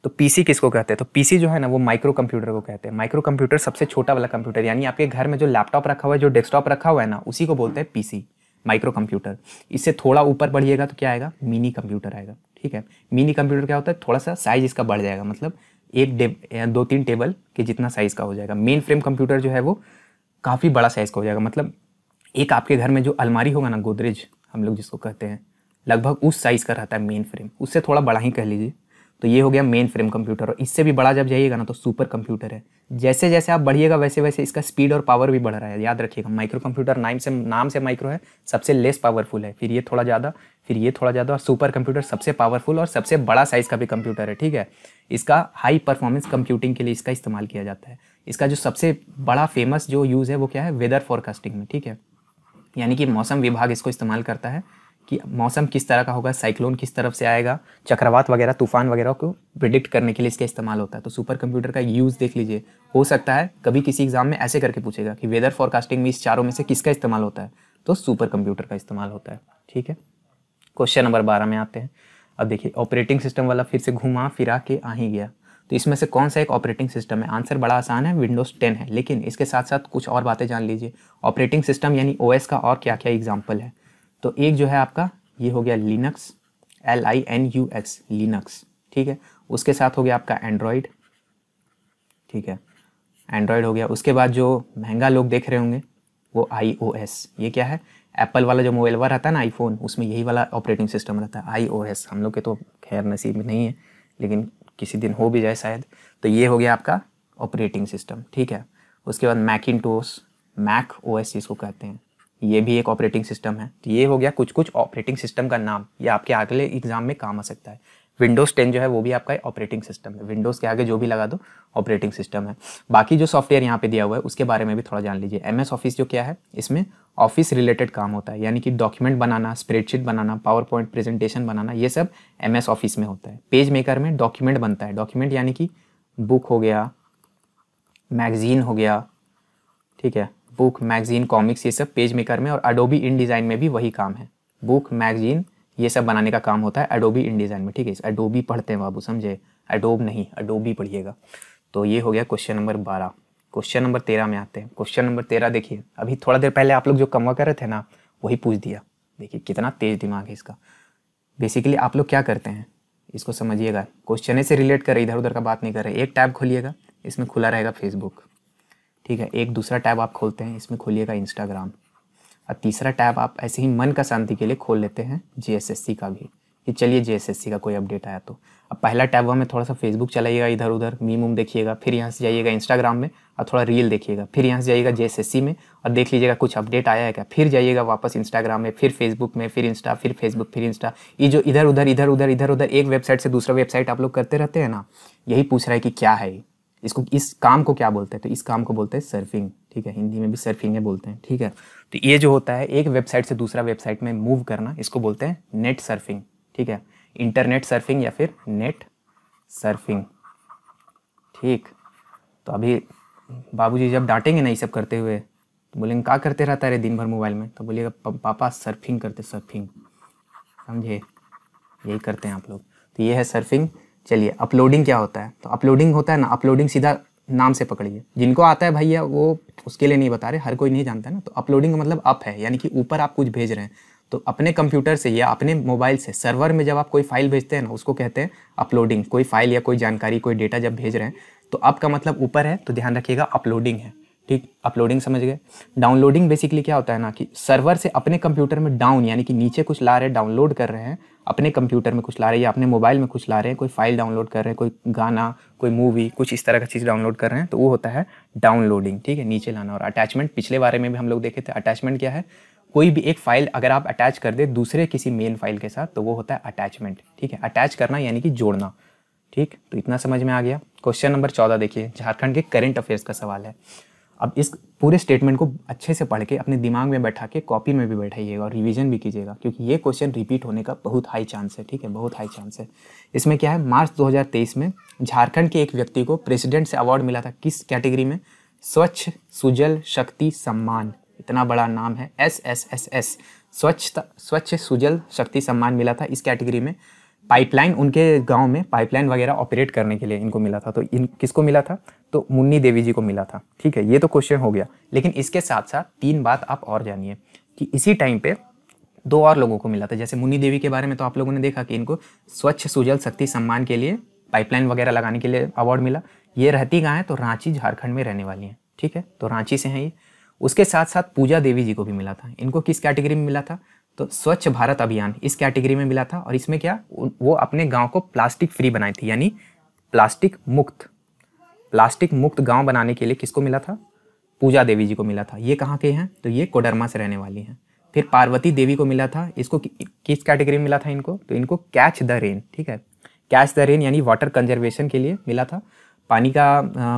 तो पीसी किसको कहते हैं तो पीसी जो है ना वो माइक्रो कंप्यूटर को कहते हैं माइक्रो कंप्यूटर सबसे छोटा वाला कंप्यूटर यानी आपके घर में जो लैपटॉप रखा हुआ है जो डेस्कटॉप रखा हुआ है ना उसी को बोलते हैं पीसी माइक्रो कंप्यूटर इससे थोड़ा ऊपर बढ़िएगा तो क्या आएगा मिनी कंप्यूटर आएगा ठीक है मिनी कंप्यूटर क्या होता है थोड़ा सा साइज इसका बढ़ जाएगा मतलब एक दो तीन टेबल के जितना साइज़ का हो जाएगा मेन फ्रेम कंप्यूटर जो है वो काफ़ी बड़ा साइज़ का हो जाएगा मतलब एक आपके घर में जो अलमारी होगा ना गोदरेज हम लोग जिसको कहते हैं लगभग उस साइज़ का रहता है मेन फ्रेम उससे थोड़ा बड़ा ही कह लीजिए तो ये हो गया मेन फ्रेम कंप्यूटर और इससे भी बड़ा जब जाइएगा ना तो सुपर कंप्यूटर है जैसे जैसे आप बढ़िएगा वैसे वैसे इसका स्पीड और पावर भी बढ़ रहा है याद रखिएगा माइक्रो कंप्यूटर नाम से नाम से माइक्रो है सबसे लेस पावरफुल है फिर ये थोड़ा ज़्यादा फिर ये थोड़ा ज़्यादा और सुपर कंप्यूटर सबसे पावरफुल और सबसे बड़ा साइज़ का भी कंप्यूटर है ठीक है इसका हाई परफॉर्मेंस कंप्यूटिंग के लिए इसका इस्तेमाल किया जाता है इसका जो सबसे बड़ा फेमस जो यूज़ है वो क्या है वेदर फॉरकास्टिंग में ठीक है यानी कि मौसम विभाग इसको इस्तेमाल करता है कि मौसम किस तरह का होगा साइक्लोन किस तरफ से आएगा चक्रवात वगैरह तूफान वगैरह को प्रिडिक्ट करने के लिए इसका इस्तेमाल होता है तो सुपर कंप्यूटर का यूज़ देख लीजिए हो सकता है कभी किसी एग्जाम में ऐसे करके पूछेगा कि वेदर फॉरकास्टिंग में इस चारों में से किसका इस्तेमाल होता है तो सुपर कंप्यूटर का इस्तेमाल होता है ठीक है क्वेश्चन नंबर बारह में आते हैं अब देखिए ऑपरेटिंग सिस्टम वाला फिर से घुमा फिरा के आ ही गया तो इसमें से कौन सा एक ऑपरेटिंग सिस्टम है आंसर बड़ा आसान है विंडोज़ टेन है लेकिन इसके साथ साथ कुछ और बातें जान लीजिए ऑपरेटिंग सिस्टम यानी ओएस का और क्या क्या एग्जाम्पल है तो एक जो है आपका ये हो गया Linux L I N U X Linux ठीक है उसके साथ हो गया आपका एंड्रॉयड ठीक है एंड्रॉयड हो गया उसके बाद जो महंगा लोग देख रहे होंगे वो आई ओ एस ये क्या है एप्पल वाला जो मोबाइल वाला रहता है ना आईफोन उसमें यही वाला ऑपरेटिंग सिस्टम रहता है आई ओ एस हम लोग के तो खैर नसीब में नहीं है लेकिन किसी दिन हो भी जाए शायद तो ये हो गया आपका ऑपरेटिंग सिस्टम ठीक है उसके बाद Macintosh Mac O S जिसको कहते हैं ये भी एक ऑपरेटिंग सिस्टम है तो ये हो गया कुछ कुछ ऑपरेटिंग सिस्टम का नाम ये आपके अगले एग्जाम में काम आ सकता है विंडोज़ टेन जो है वो भी आपका ऑपरेटिंग सिस्टम है विंडोज़ के आगे जो भी लगा दो ऑपरेटिंग सिस्टम है बाकी जो सॉफ्टवेयर यहाँ पे दिया हुआ है उसके बारे में भी थोड़ा जान लीजिए एम एस ऑफिस जो क्या है इसमें ऑफिस रिलेटेड काम होता है यानी कि डॉक्यूमेंट बनाना स्प्रेडशीट बनाना पावर पॉइंट प्रेजेंटेशन बनाना ये सब एम एस ऑफिस में होता है पेज मेकर में डॉक्यूमेंट बनता है डॉक्यूमेंट यानी कि बुक हो गया मैगजीन हो गया ठीक है बुक मैगजीन कॉमिक्स ये सब पेज मेकर में और अडोबी इन डिज़ाइन में भी वही काम है बुक मैगजीन ये सब बनाने का काम होता है अडोबी इन डिज़ाइन में ठीक है अडोबी पढ़ते हैं बाबू समझे अडोब नहीं अडोबी पढ़िएगा तो ये हो गया क्वेश्चन नंबर बारह क्वेश्चन नंबर तेरह में आते हैं क्वेश्चन नंबर तेरह देखिए अभी थोड़ा देर पहले आप लोग जो कमवा कर रहे थे ना वही पूछ दिया देखिए कितना तेज दिमाग है इसका बेसिकली आप लोग क्या करते हैं इसको समझिएगा क्वेश्चन से रिलेट करें इधर उधर का बात नहीं कर रहे एक टैब खोलिएगा इसमें खुला रहेगा फेसबुक ठीक है एक दूसरा टैब आप खोलते हैं इसमें खोलिएगा इंस्टाग्राम और तीसरा टैब आप ऐसे ही मन का शांति के लिए खोल लेते हैं जीएसएससी का भी कि चलिए जीएसएससी का कोई अपडेट आया तो अब पहला टैब में थोड़ा सा फेसबुक चलाइएगा इधर उधर मीम उम देखिएगा फिर यहाँ से जाइएगा इंस्टाग्राम में और थोड़ा रील देखिएगा फिर यहाँ से जाइएगा जे में और देख लीजिएगा कुछ अपडेट आया है क्या फिर जाइएगा वापस इंस्टाग्राम में फिर फेसबुक में फिर इंस्टा फिर फेसबुक फिर इंस्टा ये जो इधर उधर इधर उधर इधर उधर एक वेबसाइट से दूसरा वेबसाइट आप लोग करते रहते हैं ना यही पूछ रहा है कि क्या है इसको इस काम को क्या बोलते हैं तो इस काम को बोलते हैं सर्फिंग ठीक है हिंदी में भी सर्फिंग है बोलते हैं ठीक है तो ये जो होता है एक वेबसाइट से दूसरा वेबसाइट में मूव करना इसको बोलते हैं नेट सर्फिंग ठीक है इंटरनेट सर्फिंग या फिर नेट सर्फिंग ठीक तो अभी बाबूजी जब डांटेंगे ना ये सब करते हुए तो बोलेंगे क्या करते रहता है दिन भर मोबाइल में तो बोलिएगा पापा सर्फिंग करते सर्फिंग समझे यही करते हैं आप लोग तो ये है सर्फिंग चलिए अपलोडिंग क्या होता है तो अपलोडिंग होता है ना अपलोडिंग सीधा नाम से पकड़िए जिनको आता है भैया वो उसके लिए नहीं बता रहे हर कोई नहीं जानता ना तो अपलोडिंग का मतलब अप है यानी कि ऊपर आप कुछ भेज रहे हैं तो अपने कंप्यूटर से या अपने मोबाइल से सर्वर में जब आप कोई फाइल भेजते हैं ना उसको कहते हैं अपलोडिंग कोई फाइल या कोई जानकारी कोई डेटा जब भेज रहे हैं तो अप का मतलब ऊपर है तो ध्यान रखिएगा अपलोडिंग है ठीक अपलोडिंग समझ गए डाउनलोडिंग बेसिकली क्या होता है ना कि सर्वर से अपने कंप्यूटर में डाउन यानी कि नीचे कुछ ला रहे हैं डाउनलोड कर रहे हैं अपने कंप्यूटर में कुछ ला रहे हैं या अपने मोबाइल में कुछ ला रहे हैं कोई फाइल डाउनलोड कर रहे हैं कोई गाना कोई मूवी कुछ इस तरह का चीज़ डाउनलोड कर रहे हैं तो वो होता है डाउनलोडिंग ठीक है नीचे लाना और अटैचमेंट पिछले बारे में भी हम लोग देखे थे अटैचमेंट क्या है कोई भी एक फाइल अगर आप अटैच कर दे दूसरे किसी मेन फाइल के साथ तो वो होता है अटैचमेंट ठीक है अटैच करना यानी कि जोड़ना ठीक तो इतना समझ में आ गया क्वेश्चन नंबर चौदह देखिए झारखंड के करंट अफेयर्स का सवाल है अब इस पूरे स्टेटमेंट को अच्छे से पढ़ के अपने दिमाग में बैठा के कॉपी में भी बैठाइएगा और रिवीजन भी कीजिएगा क्योंकि ये क्वेश्चन रिपीट होने का बहुत हाई चांस है ठीक है बहुत हाई चांस है इसमें क्या है मार्च 2023 में झारखंड के एक व्यक्ति को प्रेसिडेंट से अवार्ड मिला था किस कैटेगरी में स्वच्छ सुजल शक्ति सम्मान इतना बड़ा नाम है एस एस एस एस स्वच्छता स्वच्छ सुजल शक्ति सम्मान मिला था इस कैटेगरी में पाइपलाइन उनके गांव में पाइपलाइन वगैरह ऑपरेट करने के लिए इनको मिला था तो इन किसको मिला था तो मुन्नी देवी जी को मिला था ठीक है ये तो क्वेश्चन हो गया लेकिन इसके साथ साथ तीन बात आप और जानिए कि इसी टाइम पे दो और लोगों को मिला था जैसे मुन्नी देवी के बारे में तो आप लोगों ने देखा कि इनको स्वच्छ सुजल शक्ति सम्मान के लिए पाइपलाइन वगैरह लगाने के लिए अवार्ड मिला ये रहती गाँ है तो रांची झारखंड में रहने वाली हैं ठीक है तो रांची से हैं ये उसके साथ साथ पूजा देवी जी को भी मिला था इनको किस कैटेगरी में मिला था तो स्वच्छ भारत अभियान इस कैटेगरी में मिला था और इसमें क्या वो अपने गांव को प्लास्टिक फ्री बनाई थी यानी प्लास्टिक मुक्त प्लास्टिक मुक्त गांव बनाने के लिए किसको मिला था पूजा देवी जी को मिला था ये कहाँ के हैं तो ये कोडरमा से रहने वाली हैं फिर पार्वती देवी को मिला था इसको किस कैटेगरी में मिला था इनको तो इनको कैच द रेन ठीक है कैच द रेन यानी वाटर कंजर्वेशन के लिए मिला था पानी का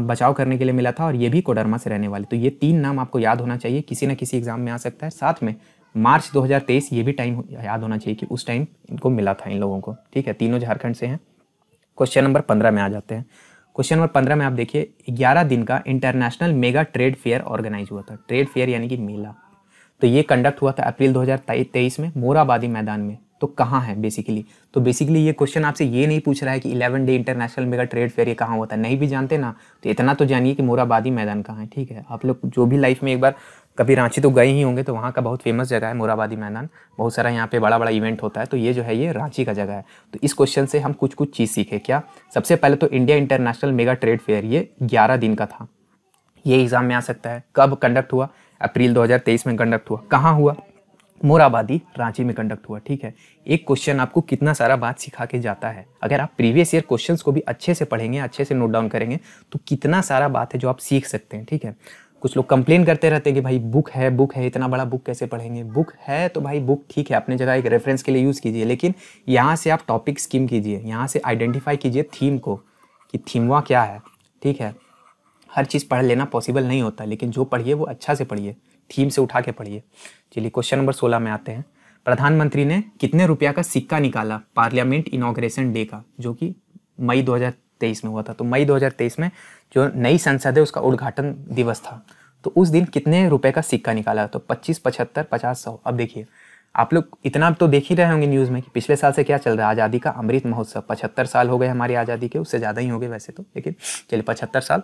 बचाव करने के लिए मिला था और ये भी कोडरमा से रहने वाली तो ये तीन नाम आपको याद होना चाहिए किसी ना किसी एग्जाम में आ सकता है साथ में मार्च 2023 ये भी टाइम याद होना चाहिए कि उस टाइम इनको मिला था इन लोगों को ठीक है तीनों झारखंड से हैं क्वेश्चन नंबर पंद्रह में आ जाते हैं क्वेश्चन नंबर पंद्रह में आप देखिए ग्यारह दिन का international mega trade fair organise हुआ था ट्रेड फेयर यानी कि मेला तो ये कंडक्ट हुआ था अप्रैल 2023 में मोराबादी मैदान में तो कहाँ है बेसिकली तो बेसिकली ये क्वेश्चन आपसे ये नहीं पूछ रहा है कि eleven day international mega trade fair ये कहाँ हुआ था नहीं भी जानते ना तो इतना तो जानिए कि मोराबादी मैदान कहाँ है ठीक है आप लोग जो भी लाइफ में एक बार कभी रांची तो गए ही होंगे तो वहाँ का बहुत फेमस जगह है मोराबादी मैदान बहुत सारा यहाँ पे बड़ा बड़ा इवेंट होता है तो ये जो है ये रांची का जगह है तो इस क्वेश्चन से हम कुछ कुछ चीज़ सीखे क्या सबसे पहले तो India international mega trade fair ये ग्यारह दिन का था ये एग्ज़ाम में आ सकता है कब कंडक्ट हुआ अप्रैल 2023 में कंडक्ट हुआ कहाँ हुआ मोराबादी रांची में कंडक्ट हुआ ठीक है एक क्वेश्चन आपको कितना सारा बात सिखा के जाता है अगर आप प्रीवियस ईयर क्वेश्चंस को भी अच्छे से पढ़ेंगे अच्छे से नोट डाउन करेंगे तो कितना सारा बात है जो आप सीख सकते हैं ठीक है कुछ लोग कंप्लेन करते रहते हैं कि भाई बुक है बुक है इतना बड़ा बुक कैसे पढ़ेंगे बुक है तो भाई बुक ठीक है अपने जगह एक रेफरेंस के लिए यूज़ कीजिए लेकिन यहाँ से आप टॉपिक स्कीम कीजिए यहाँ से आइडेंटिफाई कीजिए थीम को कि थीमवा क्या है ठीक है हर चीज़ पढ़ लेना पॉसिबल नहीं होता लेकिन जो पढ़िए वो अच्छा से पढ़िए थीम से उठा के पढ़िए चलिए क्वेश्चन नंबर सोलह में आते हैं प्रधानमंत्री ने कितने रुपया का सिक्का निकाला पार्लियामेंट इनाग्रेशन डे का जो कि मई 2023 2023 में हुआ था तो मई 2023 में जो नई संसद है उसका उद्घाटन दिवस था तो उस दिन कितने रुपए का सिक्का निकाला तो पच्चीस पचहत्तर पचास सौ अब देखिए आप लोग इतना तो देख ही रहे होंगे न्यूज़ में कि पिछले साल से क्या चल रहा है आज़ादी का अमृत महोत्सव पचहत्तर साल हो गए हमारी आज़ादी के उससे ज़्यादा ही हो गए वैसे तो लेकिन चलिए पचहत्तर साल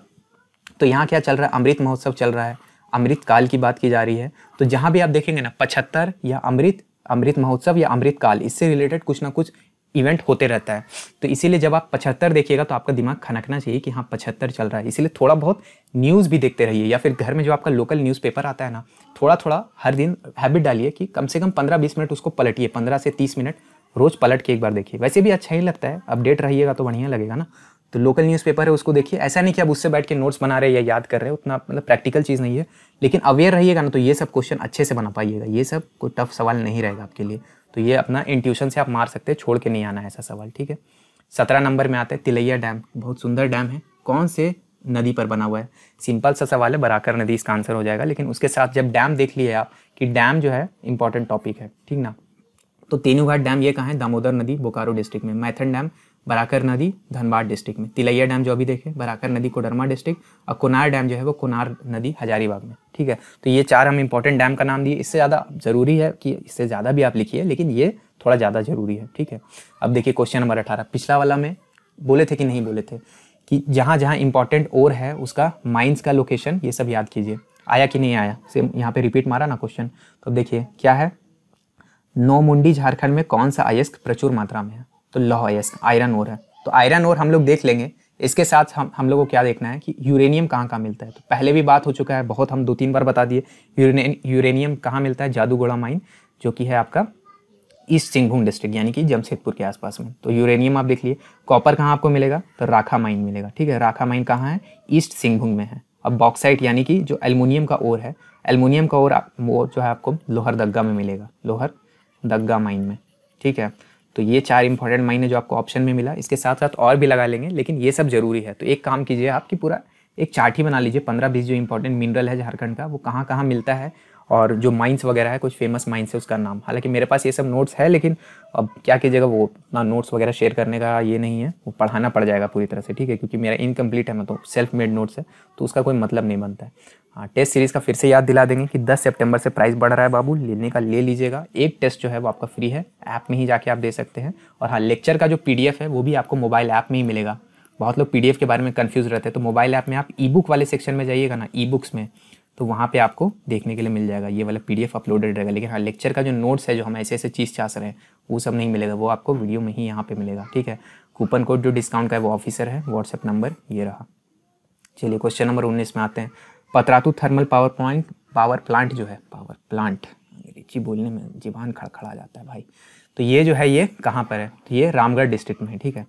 तो यहाँ क्या चल रहा है अमृत महोत्सव चल रहा है अमृत काल की बात की जा रही है तो जहाँ भी आप देखेंगे ना पचहत्तर या अमृत अमृत महोत्सव या अमृत काल इससे रिलेटेड कुछ ना कुछ इवेंट होते रहता है तो इसीलिए जब आप पचहत्तर देखिएगा तो आपका दिमाग खनकना चाहिए कि हाँ पचहत्तर चल रहा है इसीलिए थोड़ा बहुत न्यूज़ भी देखते रहिए या फिर घर में जो आपका लोकल न्यूज़पेपर आता है ना थोड़ा थोड़ा हर दिन हैबिट डालिए कि कम से कम पंद्रह बीस मिनट उसको पलटिए पंद्रह से तीस मिनट रोज़ पलट के एक बार देखिए वैसे भी अच्छा ही लगता है अपडेट रहिएगा तो बढ़िया लगेगा ना तो लोकल न्यूज़पेपर है उसको देखिए ऐसा नहीं कि आप उससे बैठ के नोट्स बना रहे हैं या याद कर रहे हैं उतना मतलब प्रैक्टिकल चीज़ नहीं है लेकिन अवेयर रहिएगा ना तो ये सब क्वेश्चन अच्छे से बना पाइएगा ये सब कोई टफ सवाल नहीं रहेगा आपके लिए तो ये अपना इंट्यूशन से आप मार सकते हैं छोड़ के नहीं आना ऐसा सवाल ठीक है सत्रह नंबर में आता है तिलैया डैम बहुत सुंदर डैम है कौन से नदी पर बना हुआ है सिंपल सा सवाल है बराकर नदी इसका आंसर हो जाएगा लेकिन उसके साथ जब डैम देख लिए आप कि डैम जो है इंपॉर्टेंट टॉपिक है ठीक ना तो तेनूघाट डैम ये कहाँ है दामोदर नदी बोकारो डिस्ट्रिक्ट में मैथन डैम बराकर नदी धनबाद डिस्ट्रिक्ट में तिलैया डैम जो अभी देखे बराकर नदी कोडरमा डिस्ट्रिक्ट और कोनार डैम जो है वो कोनार नदी हजारीबाग में ठीक है तो ये चार हम इंपॉर्टेंट डैम का नाम दिए इससे ज़्यादा ज़रूरी है कि इससे ज़्यादा भी आप लिखिए लेकिन ये थोड़ा ज़्यादा ज़रूरी है ठीक है अब देखिए क्वेश्चन नंबर अठारह पिछला वाला में बोले थे कि नहीं बोले थे कि जहाँ जहाँ इंपॉर्टेंट और है उसका माइंस का लोकेशन ये सब याद कीजिए आया कि नहीं आया सेम यहाँ पे रिपीट मारा ना क्वेश्चन तो देखिए क्या है नौमुंडी झारखंड में कौन सा आयस्क प्रचुर मात्रा में है तो लोह यस आयरन ओर है तो आयरन ओर हम लोग देख लेंगे इसके साथ हम हम लोग को क्या देखना है कि यूरेनियम कहाँ कहाँ मिलता है तो पहले भी बात हो चुका है बहुत हम दो तीन बार बता दिए यूरेनियम कहाँ मिलता है जादूगोड़ा माइन जो कि है आपका ईस्ट सिंहभूम डिस्ट्रिक्ट यानी कि जमशेदपुर के आसपास में तो यूरेनियम आप देख लिए कॉपर कहाँ आपको मिलेगा तो राखा माइन मिलेगा ठीक है राखा माइन कहाँ है ईस्ट सिंहभूम में है अब बॉक्साइट यानी कि जो एलमिनियम का ओर है एलमोनियम का ओर वो जो है आपको लोहर दग्गा में मिलेगा लोहर दग्गा माइन में ठीक है तो ये चार इंपॉर्टेंट मायने जो आपको ऑप्शन में मिला इसके साथ साथ और भी लगा लेंगे लेकिन ये सब जरूरी है तो एक काम कीजिए आपकी पूरा एक चार्ट ही बना लीजिए पंद्रह बीस जो इंपॉर्टेंट मिनरल है झारखंड का वो कहाँ कहाँ मिलता है और जो माइंस वगैरह है कुछ फेमस माइंस है उसका नाम हालांकि मेरे पास ये सब नोट्स है लेकिन अब क्या कीजिएगा वो उतना नोट्स वगैरह शेयर करने का ये नहीं है वो पढ़ाना पड़ जाएगा पूरी तरह से ठीक है क्योंकि मेरा इनकम्प्लीट है मतलब तो सेल्फ मेड नोट्स है तो उसका कोई मतलब नहीं बनता है टेस्ट हाँ, सीरीज़ का फिर से याद दिला देंगे कि दस सेप्टेम्बर से प्राइस बढ़ रहा है बाबू लेने का ले लीजिएगा एक टेस्ट जो है वो आपका फ्री है ऐप में ही जाके आप दे सकते हैं और हाँ लेक्चर का जो पी है वो भी आपको मोबाइल ऐप में ही मिलेगा बहुत लोग पी के बारे में कन्फ्यूज़ रहते हैं तो मोबाइल ऐप में आप ई बुक वाले सेक्शन में जाइएगा ना ई बुक्स में तो वहाँ पे आपको देखने के लिए मिल जाएगा ये वाला पीडीएफ अपलोडेड रहेगा लेकिन हाँ लेक्चर का जो नोट्स है जो हम ऐसे ऐसे चीज़ चाह रहे हैं वो सब नहीं मिलेगा वो आपको वीडियो में ही यहाँ पे मिलेगा ठीक है कूपन कोड जो डिस्काउंट का है वो ऑफिसर है व्हाट्सएप नंबर ये रहा चलिए क्वेश्चन नंबर उन्नीस में आते हैं Patratu thermal power point power plant जो है पावर प्लांट अंग्रेजी बोलने में जीवान खड़खड़ा जाता है भाई तो ये जो है ये कहाँ पर है तो ये रामगढ़ डिस्ट्रिक्ट में है ठीक है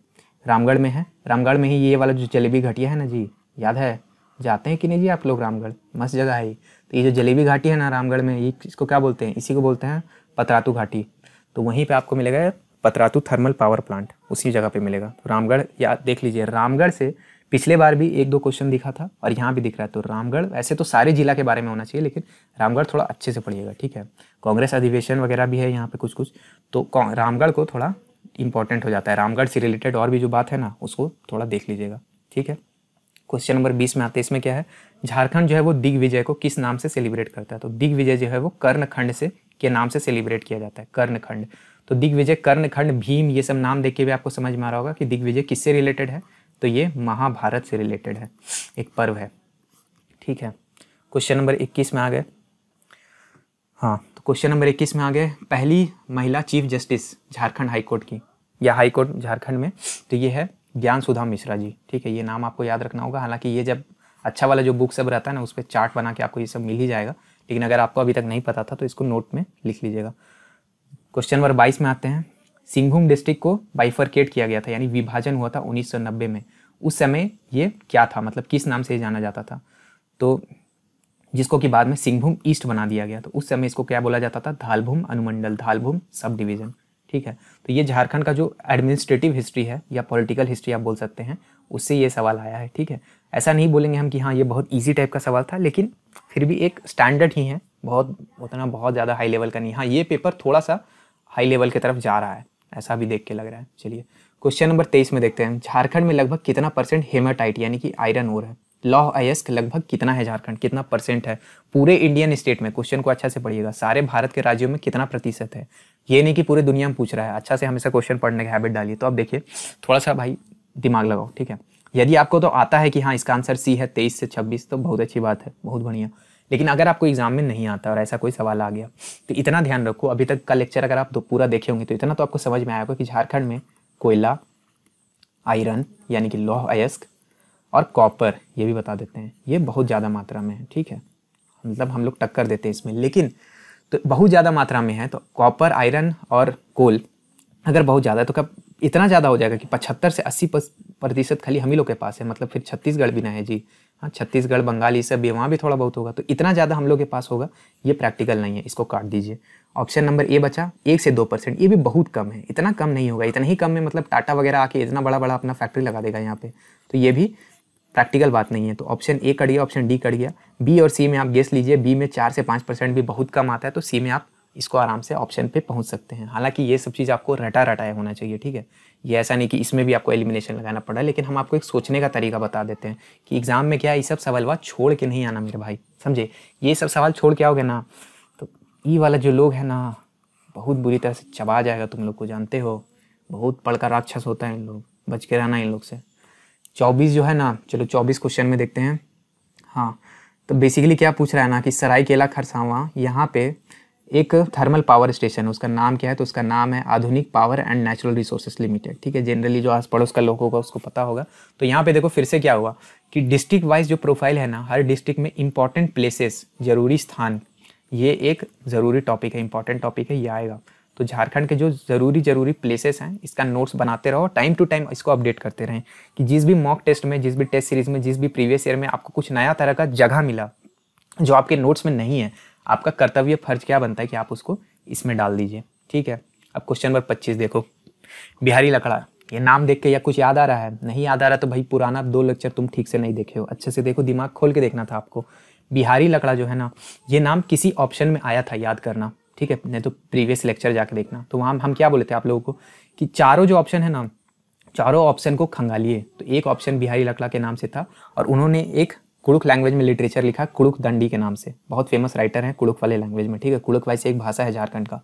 रामगढ़ में है रामगढ़ में ही ये वाला जो जलेबी घटिया है ना जी याद है जाते हैं कि नहीं जी आप लोग रामगढ़ मस्त जगह है तो ये जो जलेबी घाटी है ना रामगढ़ में ये इसको क्या बोलते हैं इसी को बोलते हैं पतरातू घाटी तो वहीं पे आपको मिलेगा पतरातू थर्मल पावर प्लांट उसी जगह पे मिलेगा तो रामगढ़ या देख लीजिए रामगढ़ से पिछले बार भी एक दो क्वेश्चन दिखा था और यहाँ भी दिख रहा है तो रामगढ़ ऐसे तो सारे जिला के बारे में होना चाहिए लेकिन रामगढ़ थोड़ा अच्छे से पढ़िएगा ठीक है कांग्रेस अधिवेशन वगैरह भी है यहाँ पे कुछ कुछ तो रामगढ़ को थोड़ा इंपॉर्टेंट हो जाता है रामगढ़ से रिलेटेड और भी जो बात है ना उसको थोड़ा देख लीजिएगा ठीक है क्वेश्चन नंबर बीस में आते हैं इसमें क्या है झारखंड जो है वो दिग्विजय को किस नाम से सेलिब्रेट करता है तो दिग्विजय जो है वो कर्णखंड से के नाम से सेलिब्रेट किया जाता है कर्णखंड तो दिग्विजय कर्णखंड भीम ये सब नाम देख के भी आपको समझ में आ रहा होगा कि दिग्विजय किससे रिलेटेड है तो ये महाभारत से रिलेटेड है एक पर्व है ठीक है क्वेश्चन नंबर इक्कीस में आ गए हाँ तो क्वेश्चन नंबर इक्कीस में आ गए पहली महिला चीफ जस्टिस झारखंड हाईकोर्ट की या हाईकोर्ट झारखंड में तो ये है ज्ञान सुधा मिश्रा जी ठीक है ये नाम आपको याद रखना होगा हालांकि ये जब अच्छा वाला जो बुक सब रहता है ना उस पर चार्ट बना के आपको ये सब मिल ही जाएगा लेकिन अगर आपको अभी तक नहीं पता था तो इसको नोट में लिख लीजिएगा क्वेश्चन नंबर बाईस में आते हैं सिंहभूम डिस्ट्रिक्ट को बाइफरकेट किया गया था यानी विभाजन हुआ था उन्नीस में उस समय ये क्या था मतलब किस नाम से जाना जाता था तो जिसको कि बाद में सिंहभूम ईस्ट बना दिया गया तो उस समय इसको क्या बोला जाता था धालभूम अनुमंडल धालभूम सब डिवीज़न ठीक है तो ये झारखंड का जो एडमिनिस्ट्रेटिव हिस्ट्री है या पॉलिटिकल हिस्ट्री आप बोल सकते हैं उससे ये सवाल आया है ठीक है ऐसा नहीं बोलेंगे हम कि हाँ ये बहुत ईजी टाइप का सवाल था लेकिन फिर भी एक स्टैंडर्ड ही है बहुत उतना बहुत ज़्यादा हाई लेवल का नहीं हाँ ये पेपर थोड़ा सा हाई लेवल की तरफ जा रहा है ऐसा भी देख के लग रहा है चलिए क्वेश्चन नंबर तेईस में देखते हैं झारखंड में लगभग कितना परसेंट हेमाटाइट यानी कि आयरन ओर है लॉ अयस्क आई लगभग कितना है झारखंड कितना परसेंट है पूरे इंडियन स्टेट में क्वेश्चन को अच्छा से पढ़िएगा सारे भारत के राज्यों में कितना प्रतिशत है ये नहीं कि पूरे दुनिया में पूछ रहा है अच्छा से हमेशा क्वेश्चन पढ़ने की हैबिट डालिए तो अब देखिए थोड़ा सा भाई दिमाग लगाओ ठीक है यदि आपको तो आता है कि हाँ इसका आंसर सी है तेईस से छब्बीस तो बहुत अच्छी बात है बहुत बढ़िया लेकिन अगर आपको एग्जाम में नहीं आता और ऐसा कोई सवाल आ गया तो इतना ध्यान रखो अभी तक का लेक्चर अगर आप तो पूरा देखे होंगे तो इतना तो आपको समझ में आएगा कि झारखंड में कोयला आयरन यानी कि लौह अयस्क और कॉपर ये भी बता देते हैं ये बहुत ज़्यादा मात्रा में है ठीक है मतलब हम लोग टक्कर देते हैं इसमें लेकिन तो बहुत ज़्यादा मात्रा में है तो कॉपर आयरन और कोल अगर बहुत ज़्यादा तो कब इतना ज़्यादा हो जाएगा कि पचहत्तर से अस्सी प्रतिशत खाली हम ही लोग के पास है मतलब फिर छत्तीसगढ़ भी ना है जी हाँ छत्तीसगढ़ बंगाल ये सब भी वहाँ भी थोड़ा बहुत होगा तो इतना ज़्यादा हम लोग के पास होगा ये प्रैक्टिकल नहीं है इसको काट दीजिए ऑप्शन नंबर ए बचा एक से दो परसेंट ये भी बहुत कम है इतना कम नहीं होगा इतना ही कम में मतलब टाटा वगैरह आके इतना बड़ा बड़ा अपना फैक्ट्री लगा देगा यहाँ पे तो ये भी प्रैक्टिकल बात नहीं है तो ऑप्शन ए कट गया ऑप्शन डी कट गया बी और सी में आप गेस लीजिए बी में चार से पाँच परसेंट भी बहुत कम आता है तो सी में आप इसको आराम से ऑप्शन पे पहुंच सकते हैं हालांकि ये सब चीज़ आपको रटा रटाया होना चाहिए ठीक है ये ऐसा नहीं कि इसमें भी आपको एलिमिनेशन लगाना पड़ा लेकिन हम आपको एक सोचने का तरीका बता देते हैं कि एग्ज़ाम में क्या ये सब सवालवा छोड़ के नहीं आना मेरे भाई समझे ये सब सवाल छोड़ के आओगे ना तो ई वाला जो लोग है ना बहुत बुरी तरह से चबा जाएगा तुम लोग को जानते हो बहुत पढ़कर राक्षस होता है इन लोग बच के रहना इन लोग से चौबीस जो है ना चलो चौबीस क्वेश्चन में देखते हैं हाँ तो बेसिकली क्या पूछ रहा है ना कि सरायकेला खरसावा यहाँ पे एक थर्मल पावर स्टेशन है उसका नाम क्या है तो उसका नाम है Adhunik power and natural resources limited ठीक है जनरली जो आस पड़ोस का लोग होगा उसको पता होगा तो यहाँ पे देखो फिर से क्या हुआ कि डिस्ट्रिक्ट वाइज जो प्रोफाइल है ना हर डिस्ट्रिक्ट में इंपॉर्टेंट प्लेसेस जरूरी स्थान ये एक ज़रूरी टॉपिक है इंपॉर्टेंट टॉपिक है ये आएगा तो झारखंड के जो ज़रूरी ज़रूरी प्लेसेस हैं इसका नोट्स बनाते रहो टाइम टू टाइम इसको अपडेट करते रहें कि जिस भी मॉक टेस्ट में जिस भी टेस्ट सीरीज़ में जिस भी प्रीवियस ईयर में आपको कुछ नया तरह का जगह मिला जो आपके नोट्स में नहीं है आपका कर्तव्य फर्ज क्या बनता है कि आप उसको इसमें डाल दीजिए ठीक है अब क्वेश्चन नंबर पच्चीस देखो बिहारी लकड़ा ये नाम देख के या कुछ याद आ रहा है नहीं याद आ रहा तो भाई पुराना दो लेक्चर तुम ठीक से नहीं देखे हो अच्छे से देखो दिमाग खोल के देखना था आपको बिहारी लकड़ा जो है ना ये नाम किसी ऑप्शन में आया था याद करना ठीक है नहीं तो प्रीवियस लेक्चर जाके देखना तो वहाँ हम क्या बोले थे आप लोगों को कि चारों जो ऑप्शन है ना चारों ऑप्शन को खंगालिए तो एक ऑप्शन बिहारी लकड़ा के नाम से था और उन्होंने एक कुड़ुक लैंग्वेज में लिटरेचर लिखा कुड़ुक दंडी के नाम से बहुत फेमस राइटर हैं कुड़ुक वाले लैंग्वेज में ठीक है कुड़ुक वाइस एक भाषा है झारखंड का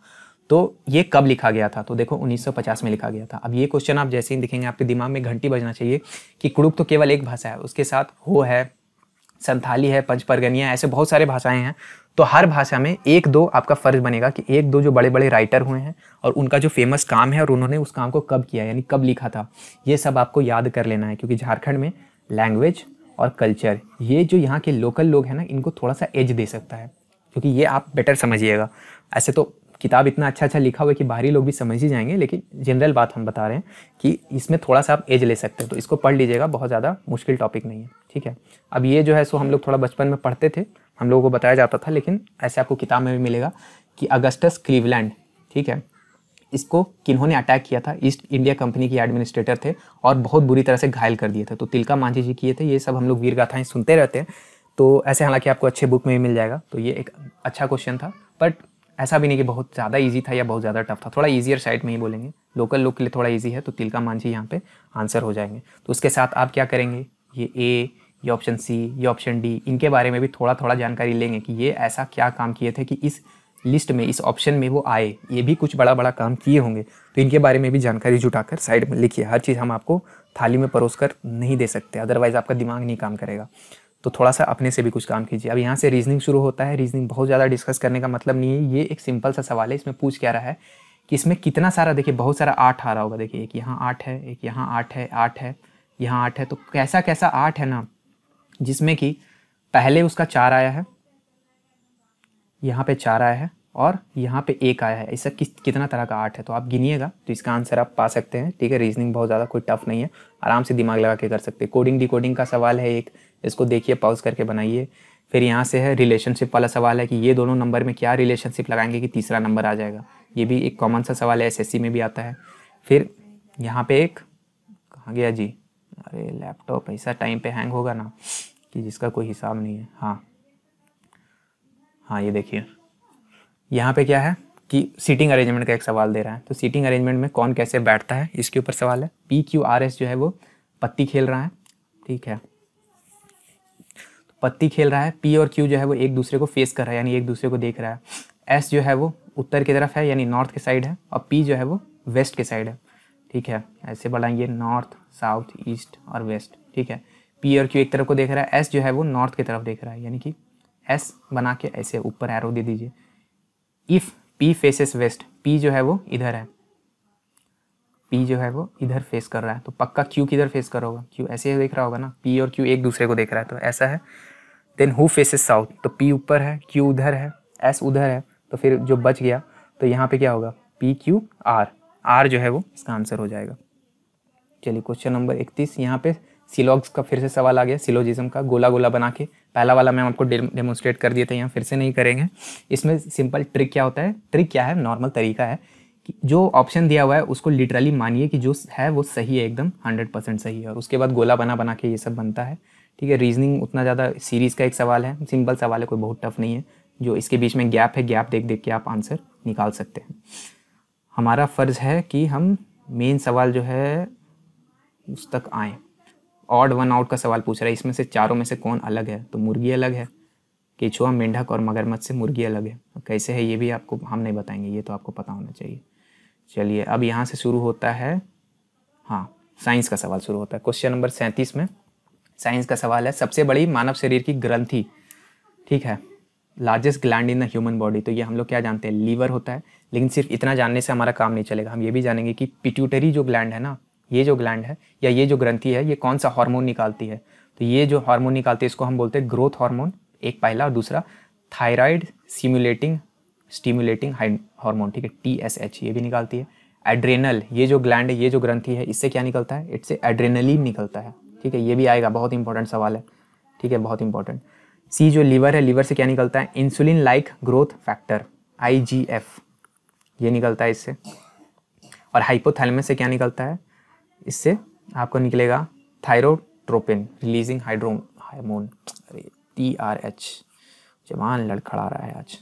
तो ये कब लिखा गया था तो देखो 1950 में लिखा गया था अब ये क्वेश्चन आप जैसे ही दिखेंगे आपके दिमाग में घंटी बजना चाहिए कि कुड़ुक तो केवल एक भाषा है उसके साथ हो है संथाली है पंचपरगनिया ऐसे बहुत सारे भाषाएं हैं तो हर भाषा में एक दो आपका फ़र्ज बनेगा कि एक दो जो बड़े बड़े राइटर हुए हैं और उनका जो फेमस काम है और उन्होंने उस काम को कब किया यानी कब लिखा था ये सब आपको याद कर लेना है क्योंकि झारखंड में लैंग्वेज और कल्चर ये जो यहाँ के लोकल लोग हैं ना इनको थोड़ा सा एज दे सकता है क्योंकि ये आप बेटर समझिएगा ऐसे तो किताब इतना अच्छा अच्छा लिखा हुआ है कि बाहरी लोग भी समझ ही जाएंगे लेकिन जनरल बात हम बता रहे हैं कि इसमें थोड़ा सा आप एज ले सकते हैं तो इसको पढ़ लीजिएगा बहुत ज़्यादा मुश्किल टॉपिक नहीं है ठीक है अब ये जो है सो हम लोग थोड़ा बचपन में पढ़ते थे हम लोगों को बताया जाता था लेकिन ऐसे आपको किताब में भी मिलेगा कि अगस्टस क्लीवलैंड ठीक है इसको किन्होंने अटैक किया था ईस्ट इंडिया कंपनी के एडमिनिस्ट्रेटर थे और बहुत बुरी तरह से घायल कर दिए थे तो तिलका मांझी जी किए थे ये सब हम लोग वीरगाथाएँ सुनते रहते हैं तो ऐसे हालांकि आपको अच्छे बुक में भी मिल जाएगा तो ये एक अच्छा क्वेश्चन था बट ऐसा भी नहीं कि बहुत ज़्यादा ईजी था या बहुत ज़्यादा टफ था थोड़ा ईजियर साइड में ही बोलेंगे लोकल लोग के लिए थोड़ा ईजी है तो तिलका मांझी यहाँ पे आंसर हो जाएंगे तो उसके साथ आप क्या करेंगे ये ए ये ऑप्शन सी ये ऑप्शन डी इनके बारे में भी थोड़ा थोड़ा जानकारी लेंगे कि ये ऐसा क्या काम किए थे कि इस लिस्ट में इस ऑप्शन में वो आए ये भी कुछ बड़ा बड़ा काम किए होंगे तो इनके बारे में भी जानकारी जुटाकर साइड में लिखिए हर चीज़ हम आपको थाली में परोस कर नहीं दे सकते अदरवाइज़ आपका दिमाग नहीं काम करेगा तो थोड़ा सा अपने से भी कुछ काम कीजिए अब यहाँ से रीजनिंग शुरू होता है रीजनिंग बहुत ज़्यादा डिस्कस करने का मतलब नहीं है ये एक सिंपल सा सवाल है इसमें पूछ क्या रहा है कि इसमें कितना सारा देखिए बहुत सारा आठ आ रहा होगा देखिए एक यहाँ आठ है एक यहाँ आठ है आठ है यहाँ आठ है तो कैसा कैसा आठ है ना जिसमें कि पहले उसका चार आया है यहाँ पे चार आया है और यहाँ पे एक आया है ऐसा किस कितना तरह का आठ है तो आप गिनिएगा तो इसका आंसर आप पा सकते हैं ठीक है रीजनिंग बहुत ज़्यादा कोई टफ नहीं है आराम से दिमाग लगा के कर सकते हैं कोडिंग डिकोडिंग का सवाल है एक इसको देखिए पॉज करके बनाइए फिर यहाँ से है रिलेशनशिप वाला सवाल है कि ये दोनों नंबर में क्या रिलेशनशिप लगाएंगे कि तीसरा नंबर आ जाएगा ये भी एक कॉमन सा सवाल है एसएससी में भी आता है फिर यहाँ पे एक कहाँ गया जी अरे लैपटॉप ऐसा टाइम पे हैंग होगा ना कि जिसका कोई हिसाब नहीं है हाँ हाँ ये देखिए यहाँ पे क्या है कि सीटिंग अरेंजमेंट का एक सवाल दे रहा है तो सीटिंग अरेंजमेंट में कौन कैसे बैठता है इसके ऊपर सवाल है पी क्यू आर एस जो है वो पत्ती खेल रहा है ठीक है पत्ती खेल रहा है पी और क्यू जो है वो एक दूसरे को फेस कर रहा है यानी एक दूसरे को देख रहा है एस जो है वो उत्तर की तरफ है यानी नॉर्थ के साइड है और पी जो है वो वेस्ट के साइड है ठीक है ऐसे बढ़ाएंगे नॉर्थ साउथ ईस्ट और वेस्ट ठीक है पी और क्यू एक तरफ को देख रहा है एस जो है वो नॉर्थ की तरफ देख रहा है यानी कि एस बना के ऐसे ऊपर एरो दे दीजिए if P faces west P जो है वो इधर है पी जो है वो इधर फेस कर रहा है तो पक्का क्यू किधर फेस कर होगा क्यू ऐसे देख रहा होगा ना पी और क्यू एक दूसरे को देख रहा है तो ऐसा है देन हु फेसेस साउथ तो पी ऊपर है क्यू उधर है एस उधर है तो फिर जो बच गया तो यहाँ पे क्या होगा पी क्यू आर आर जो है वो इसका आंसर हो जाएगा चलिए क्वेश्चन नंबर इकतीस यहाँ पे सिलॉग्स का फिर से सवाल आ गया सिलोजिज्म का गोला गोला बना के पहला वाला मैम आपको डेमोन्स्ट्रेट कर दिए थे यहाँ फिर से नहीं करेंगे इसमें सिंपल ट्रिक क्या होता है ट्रिक क्या है नॉर्मल तरीका है कि जो ऑप्शन दिया हुआ है उसको लिटरली मानिए कि जो है वो सही है एकदम हंड्रेड परसेंट सही है और उसके बाद गोला बना बना के ये सब बनता है ठीक है रीजनिंग उतना ज़्यादा सीरीज़ का एक सवाल है सिंपल सवाल है कोई बहुत टफ नहीं है जो इसके बीच में गैप है गैप देख देख के आप आंसर निकाल सकते हैं हमारा फ़र्ज़ है कि हम मेन सवाल जो है उस तक आएँ ऑड वन आउट का सवाल पूछ रहा है इसमें से चारों में से कौन अलग है तो मुर्गी अलग है केचुआ मेंढक और मगरमच्छ से मुर्गी अलग है कैसे है ये भी आपको हम नहीं बताएंगे ये तो आपको पता होना चाहिए चलिए अब यहाँ से शुरू होता है हाँ साइंस का सवाल शुरू होता है क्वेश्चन नंबर सैंतीस में साइंस का सवाल है सबसे बड़ी मानव शरीर की ग्रंथि ठीक है largest gland in the human body तो ये हम लोग क्या जानते हैं लीवर होता है लेकिन सिर्फ इतना जानने से हमारा काम नहीं चलेगा हम ये भी जानेंगे कि पिट्यूटरी जो ग्लैंड है ना ये जो ग्लैंड है या ये जो ग्रंथी है ये कौन सा हार्मोन निकालती है तो ये जो हार्मोन निकालती है इसको हम बोलते हैं ग्रोथ हार्मोन एक पहला और दूसरा थायराइड सिम्यूलेटिंग स्टिम्यूलेटिंग हार्मोन ठीक है टी एस एच ये भी निकालती है एड्रेनल ये जो ग्लैंड है ये जो ग्रंथी है इससे क्या निकलता है से एड्रेनलिन निकलता है ठीक है ये भी आएगा बहुत इंपॉर्टेंट सवाल है ठीक है बहुत इंपॉर्टेंट सी जो लीवर है लीवर से क्या निकलता है insulin like growth factor I ये निकलता है इससे और हाइपोथैलेमस से क्या निकलता है इससे आपको निकलेगा थायरोट्रोपिन रिलीजिंग हाइड्रोन हाइमोन अरे टी आर एच जवान लड़खड़ा रहा है आज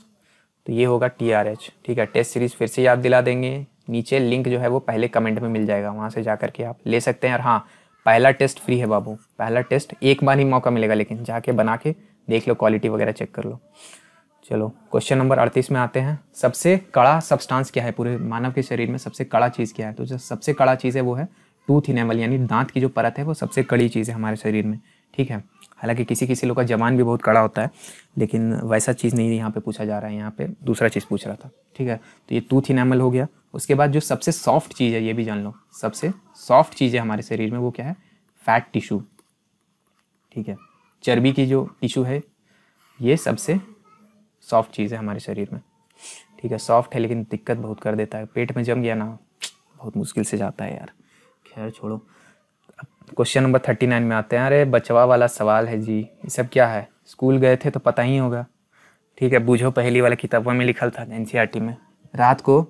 तो ये होगा टी आर एच ठीक है टेस्ट सीरीज फिर से याद दिला देंगे नीचे लिंक जो है वो पहले कमेंट में मिल जाएगा वहाँ से जा करके आप ले सकते हैं और हाँ पहला टेस्ट फ्री है बाबू पहला टेस्ट एक बार ही मौका मिलेगा लेकिन जाके बना के देख लो क्वालिटी वगैरह चेक कर लो चलो क्वेश्चन नंबर अड़तीस में आते हैं सबसे कड़ा सब्सटेंस क्या है पूरे मानव के शरीर में सबसे कड़ा चीज़ क्या है तो जो सबसे कड़ा चीज़ है वो है टूथ इनेमल यानी दांत की जो परत है वो सबसे कड़ी चीज़ है हमारे शरीर में ठीक है हालांकि किसी किसी लोग का जवान भी बहुत कड़ा होता है लेकिन वैसा चीज़ नहीं यहाँ पे पूछा जा रहा है यहाँ पे दूसरा चीज़ पूछ रहा था ठीक है तो ये टूथ इनामल हो गया उसके बाद जो सबसे सॉफ्ट चीज़ है ये भी जान लो सबसे सॉफ्ट चीज़ है हमारे शरीर में वो क्या है फैट टिश्यू ठीक है चर्बी की जो टिशू है ये सबसे सॉफ्ट चीज़ है हमारे शरीर में ठीक है सॉफ्ट है लेकिन दिक्कत बहुत कर देता है पेट में जम गया ना बहुत मुश्किल से जाता है यार खैर छोड़ो क्वेश्चन नंबर थर्टी नाइन में आते हैं अरे बचवा वाला सवाल है जी ये सब क्या है स्कूल गए थे तो पता ही होगा ठीक है बूझो पहली वाला किताबों में लिखल था एन में रात को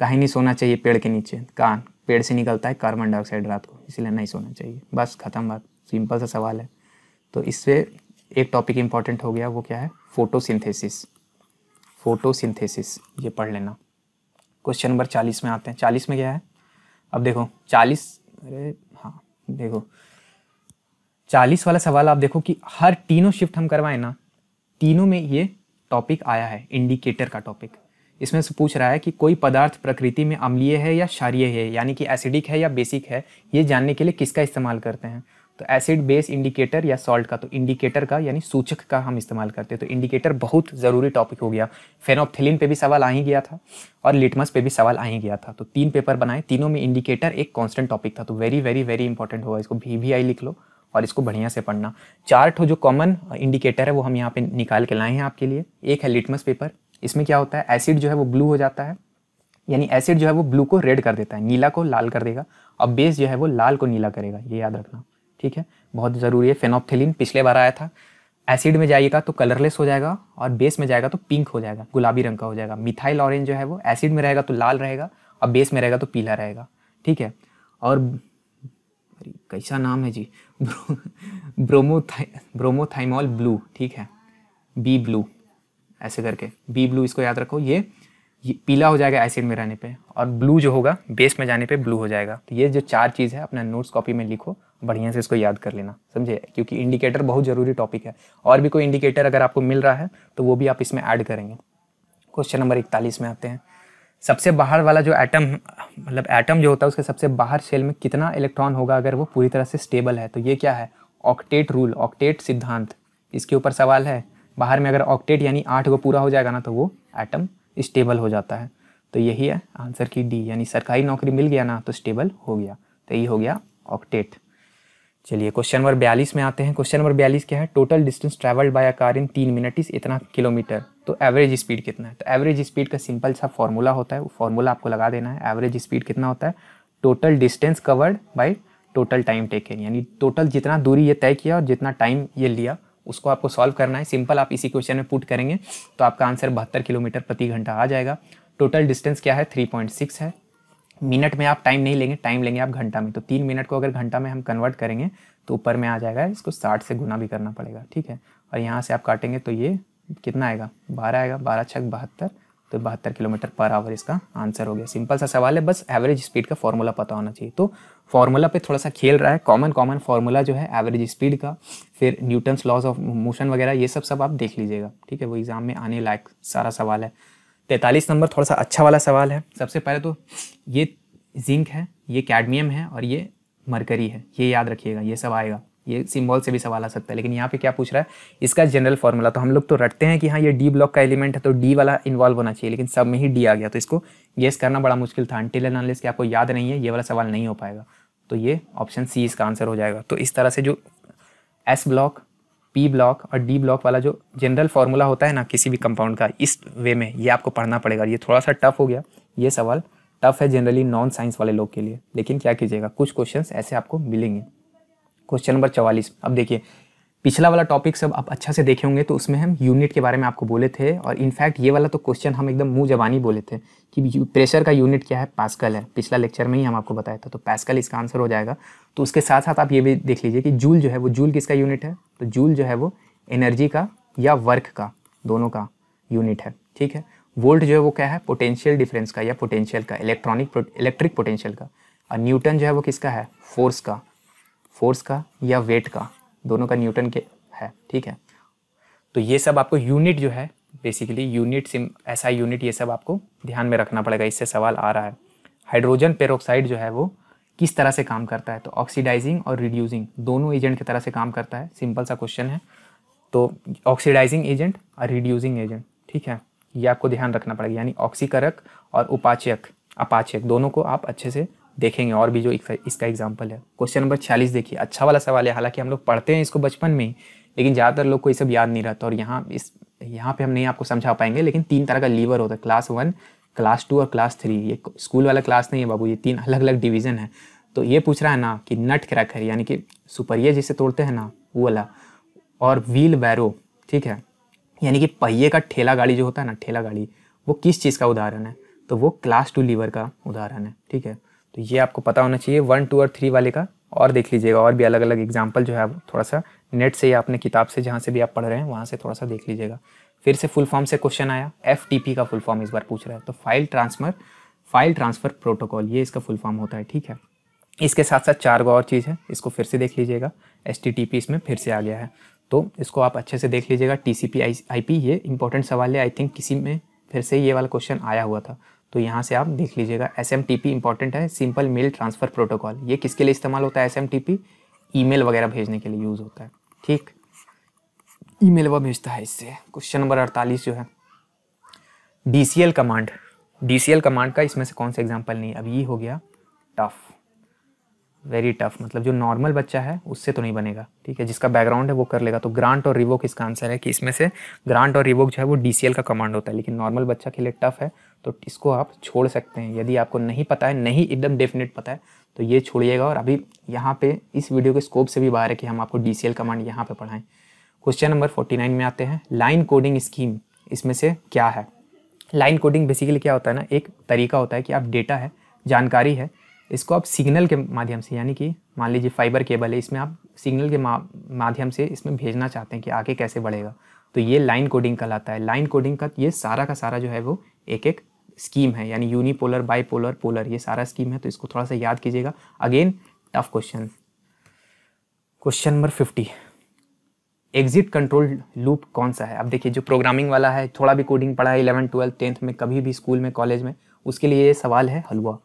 कहीं नहीं सोना चाहिए पेड़ के नीचे कान पेड़ से निकलता है कार्बन डाइऑक्साइड रात को इसलिए नहीं सोना चाहिए बस ख़त्म बात सिंपल सा सवाल है तो इससे एक टॉपिक इम्पॉर्टेंट हो गया वो क्या है फोटोसिंथेसिस फोटोसिंथेसिस ये पढ़ लेना क्वेश्चन नंबर चालीस में आते हैं चालीस में क्या है अब देखो चालीस अरे हाँ देखो चालीस वाला सवाल आप देखो कि हर तीनों शिफ्ट हम करवाएं ना तीनों में ये टॉपिक आया है इंडिकेटर का टॉपिक इसमें से पूछ रहा है कि कोई पदार्थ प्रकृति में अम्लीय है या क्षारीय है यानी कि एसिडिक है या बेसिक है ये जानने के लिए किसका इस्तेमाल करते हैं तो एसिड बेस इंडिकेटर या सॉल्ट का तो इंडिकेटर का यानी सूचक का हम इस्तेमाल करते हैं तो इंडिकेटर बहुत ज़रूरी टॉपिक हो गया फेनोपथिलिन पे भी सवाल आ ही गया था और लिटमस पे भी सवाल आ ही गया था तो तीन पेपर बनाए तीनों में इंडिकेटर एक कॉन्स्टेंट टॉपिक था तो वेरी वेरी वेरी इंपॉर्टेंट होगा इसको भी भी आई लिख लो और इसको बढ़िया से पढ़ना चार ठो जो कॉमन इंडिकेटर uh, है वो हम यहाँ पे निकाल के लाए हैं आपके लिए एक है लिटमस पेपर इसमें क्या होता है एसिड जो है वो ब्लू हो जाता है यानी एसिड जो है वो ब्लू को रेड कर देता है नीला को लाल कर देगा और बेस जो है वो लाल को नीला करेगा ये याद रखना ठीक है बहुत ज़रूरी है फेनोपथिलिन पिछले बार आया था एसिड में जाइएगा तो कलरलेस हो जाएगा और बेस में जाएगा तो पिंक हो जाएगा गुलाबी रंग का हो जाएगा मिथाइल ऑरेंज जो है वो एसिड में रहेगा तो लाल रहेगा और बेस में रहेगा तो पीला रहेगा ठीक है और कैसा नाम है जी ब्रो, ब्रोमोथा ब्लू ठीक है बी ब्लू ऐसे करके बी ब्लू इसको याद रखो ये, ये पीला हो जाएगा एसिड में रहने पे और ब्लू जो होगा बेस में जाने पे ब्लू हो जाएगा तो ये जो चार चीज़ है अपना नोट्स कॉपी में लिखो बढ़िया से इसको याद कर लेना समझे क्योंकि इंडिकेटर बहुत ज़रूरी टॉपिक है और भी कोई इंडिकेटर अगर आपको मिल रहा है तो वो भी आप इसमें ऐड करेंगे क्वेश्चन नंबर इकतालीस में आते हैं सबसे बाहर वाला जो एटम मतलब एटम जो होता है उसके सबसे बाहर शेल में कितना इलेक्ट्रॉन होगा अगर वो पूरी तरह से स्टेबल है तो ये क्या है ऑक्टेट रूल ऑक्टेट सिद्धांत इसके ऊपर सवाल है बाहर में अगर ऑक्टेट यानी आठ को पूरा हो जाएगा ना तो वो एटम स्टेबल हो जाता है तो यही है आंसर की डी यानी सरकारी नौकरी मिल गया ना तो स्टेबल हो गया तो यही हो गया ऑक्टेट चलिए क्वेश्चन नंबर बयालीस में आते हैं क्वेश्चन नंबर बयालीस क्या है total distance travelled by a car in तीन मिनट इस इतना किलोमीटर तो एवरेज स्पीड कितना है तो एवरेज स्पीड का सिंपल सा फॉर्मूला होता है वो फॉर्मूला आपको लगा देना है एवरेज स्पीड कितना होता है total distance covered by total time taken यानी टोटल जितना दूरी ये तय किया और जितना टाइम ये लिया उसको आपको सॉल्व करना है सिंपल आप इसी क्वेश्चन में पुट करेंगे तो आपका आंसर बहत्तर किलोमीटर प्रति घंटा आ जाएगा टोटल डिस्टेंस क्या है सिक्स है मिनट में आप टाइम नहीं लेंगे टाइम लेंगे आप घंटा में तो तीन मिनट को अगर घंटा में हम कन्वर्ट करेंगे तो ऊपर में आ जाएगा इसको साठ से गुना भी करना पड़ेगा ठीक है और यहाँ से आप काटेंगे तो ये कितना आएगा बारह आएगा बारह छः बहत्तर तो बहत्तर किलोमीटर पर आवर इसका आंसर हो गया सिंपल सा सवाल है बस एवरेज स्पीड का फॉर्मूला पता होना चाहिए तो फॉर्मूला पे थोड़ा सा खेल रहा है कॉमन कॉमन फार्मूला जो है एवरेज स्पीड का फिर न्यूटन्स लॉज ऑफ मोशन वगैरह ये सब सब आप देख लीजिएगा ठीक है वो एग्ज़ाम में आने लायक सारा सवाल है तैंतालीस नंबर थोड़ा सा अच्छा वाला सवाल है सबसे पहले तो ये जिंक है ये कैडमियम है और ये मरकरी है ये याद रखिएगा ये सब आएगा ये सिंबल से भी सवाल आ सकता है लेकिन यहाँ पे क्या पूछ रहा है इसका जनरल फॉर्मूला तो हम लोग तो रटते हैं कि हाँ ये डी ब्लॉक का एलिमेंट है तो डी वाला इन्वॉल्व होना चाहिए लेकिन सब में ही डी आ गया तो इसको गेस करना बड़ा मुश्किल था अंटिल एनालिस के आपको याद नहीं है ये वाला सवाल नहीं हो पाएगा तो ये ऑप्शन सी इसका आंसर हो जाएगा तो इस तरह से जो एस ब्लॉक पी ब्लॉक और डी ब्लॉक वाला जो जनरल फार्मूला होता है ना किसी भी कंपाउंड का इस वे में ये आपको पढ़ना पड़ेगा ये थोड़ा सा टफ हो गया ये सवाल टफ है जनरली नॉन साइंस वाले लोग के लिए लेकिन क्या कीजिएगा कुछ क्वेश्चन ऐसे आपको मिलेंगे क्वेश्चन नंबर चवालीस अब देखिए पिछला वाला टॉपिक सब आप अच्छा से देखे होंगे तो उसमें हम यूनिट के बारे में आपको बोले थे और इनफैक्ट ये वाला तो क्वेश्चन हम एकदम मुंह जबानी बोले थे कि प्रेशर का यूनिट क्या है पास्कल है पिछला लेक्चर में ही हम आपको बताया था तो पास्कल इसका आंसर हो जाएगा तो उसके साथ साथ आप ये भी देख लीजिए कि जूल जो है वो जूल किसका यूनिट है तो जूल जो है वो एनर्जी का या वर्क का दोनों का यूनिट है ठीक है वोल्ट जो है वो क्या है पोटेंशियल डिफरेंस का या पोटेंशियल का इलेक्ट्रॉनिक इलेक्ट्रिक पोटेंशियल का और न्यूटन जो है वो किसका है फोर्स का फोर्स का या वेट का दोनों का न्यूटन के है ठीक है तो ये सब आपको यूनिट जो है बेसिकली यूनिट सिम ऐसा यूनिट ये सब आपको ध्यान में रखना पड़ेगा इससे सवाल आ रहा है हाइड्रोजन पेरोक्साइड जो है वो किस तरह से काम करता है तो ऑक्सीडाइजिंग और रिड्यूसिंग दोनों एजेंट की तरह से काम करता है सिंपल सा क्वेश्चन है तो ऑक्सीडाइजिंग एजेंट और रिड्यूसिंग एजेंट ठीक है ये आपको ध्यान रखना पड़ेगा यानी ऑक्सीकरक और उपाचयक अपाचयक दोनों को आप अच्छे से देखेंगे और भी जो इसका एग्जाम्पल है क्वेश्चन नंबर छियालीस देखिए अच्छा वाला सवाल है हालांकि हम लोग पढ़ते हैं इसको बचपन में लेकिन ज़्यादातर लोग को ये सब याद नहीं रहता और यहाँ इस यहाँ पे हम नहीं आपको समझा पाएंगे लेकिन तीन तरह का लीवर होता है क्लास वन क्लास टू और क्लास थ्री ये स्कूल वाला क्लास नहीं है बाबू ये तीन अलग अलग डिवीज़न है तो ये पूछ रहा है ना कि नट क्रैकर यानी कि सुपरिया जिसे तोड़ते हैं ना वो वाला और व्हील बैरो ठीक है यानी कि पहिए का ठेला गाड़ी जो होता है ना ठेला गाड़ी वो किस चीज़ का उदाहरण है तो वो क्लास टू लीवर का उदाहरण है ठीक है तो ये आपको पता होना चाहिए वन टू और थ्री वाले का और देख लीजिएगा और भी अलग अलग एग्जाम्पल जो है थोड़ा सा नेट से या अपने किताब से जहाँ से भी आप पढ़ रहे हैं वहाँ से थोड़ा सा देख लीजिएगा फिर से फुल फॉर्म से क्वेश्चन आया एफ का फुल फॉर्म इस बार पूछ रहा है तो file transfer file transfer protocol ये इसका फुल फॉर्म होता है ठीक है इसके साथ साथ चार गो और चीज़ है इसको फिर से देख लीजिएगा एस इसमें फिर से आ गया है तो इसको आप अच्छे से देख लीजिएगा T C P I P ये इंपॉर्टेंट सवाल है आई थिंक किसी में फिर से ये वाला क्वेश्चन आया हुआ था तो यहाँ से आप देख लीजिएगा S M T P important है सिंपल मेल ट्रांसफ़र प्रोटोकॉल ये किसके लिए इस्तेमाल होता है S M T P email वगैरह भेजने के लिए यूज़ होता है ठीक ई मेल वह भेजता है इससे क्वेश्चन नंबर अड़तालीस जो है D C L command D C L command का इसमें से कौन सा एग्जाम्पल नहीं अब ये हो गया टफ वेरी टफ मतलब जो नॉर्मल बच्चा है उससे तो नहीं बनेगा ठीक है जिसका बैकग्राउंड है वो कर लेगा तो ग्रांट और रिवोक इसका आंसर है कि इसमें से ग्रांट और रिवोक जो है वो डी का कमांड होता है लेकिन नॉर्मल बच्चा के लिए टफ है तो इसको आप छोड़ सकते हैं यदि आपको नहीं पता है नहीं एकदम डेफिनेट पता है तो ये छोड़िएगा और अभी यहाँ पे इस वीडियो के स्कोप से भी बाहर है कि हम आपको डी कमांड यहाँ पर पढ़ाएं क्वेश्चन नंबर फोर्टी में आते हैं लाइन कोडिंग स्कीम इसमें से क्या है लाइन कोडिंग बेसिकली क्या होता है ना एक तरीका होता है कि आप डेटा है जानकारी है इसको आप सिग्नल के माध्यम से यानी कि मान लीजिए फाइबर केबल है इसमें आप सिग्नल के माध्यम से इसमें भेजना चाहते हैं कि आगे कैसे बढ़ेगा तो ये लाइन कोडिंग कहलाता है लाइन कोडिंग का ये सारा का सारा जो है वो एक एक स्कीम है यानी यूनिपोलर बाईपोलर पोलर ये सारा स्कीम है तो इसको थोड़ा सा याद कीजिएगा again tough question question number fifty exit control loop कौन सा है अब देखिए जो प्रोग्रामिंग वाला है थोड़ा भी कोडिंग पढ़ा है इलेवन ट्वेल्थ टेंथ में कभी भी स्कूल में कॉलेज में उसके लिए ये सवाल है हलवा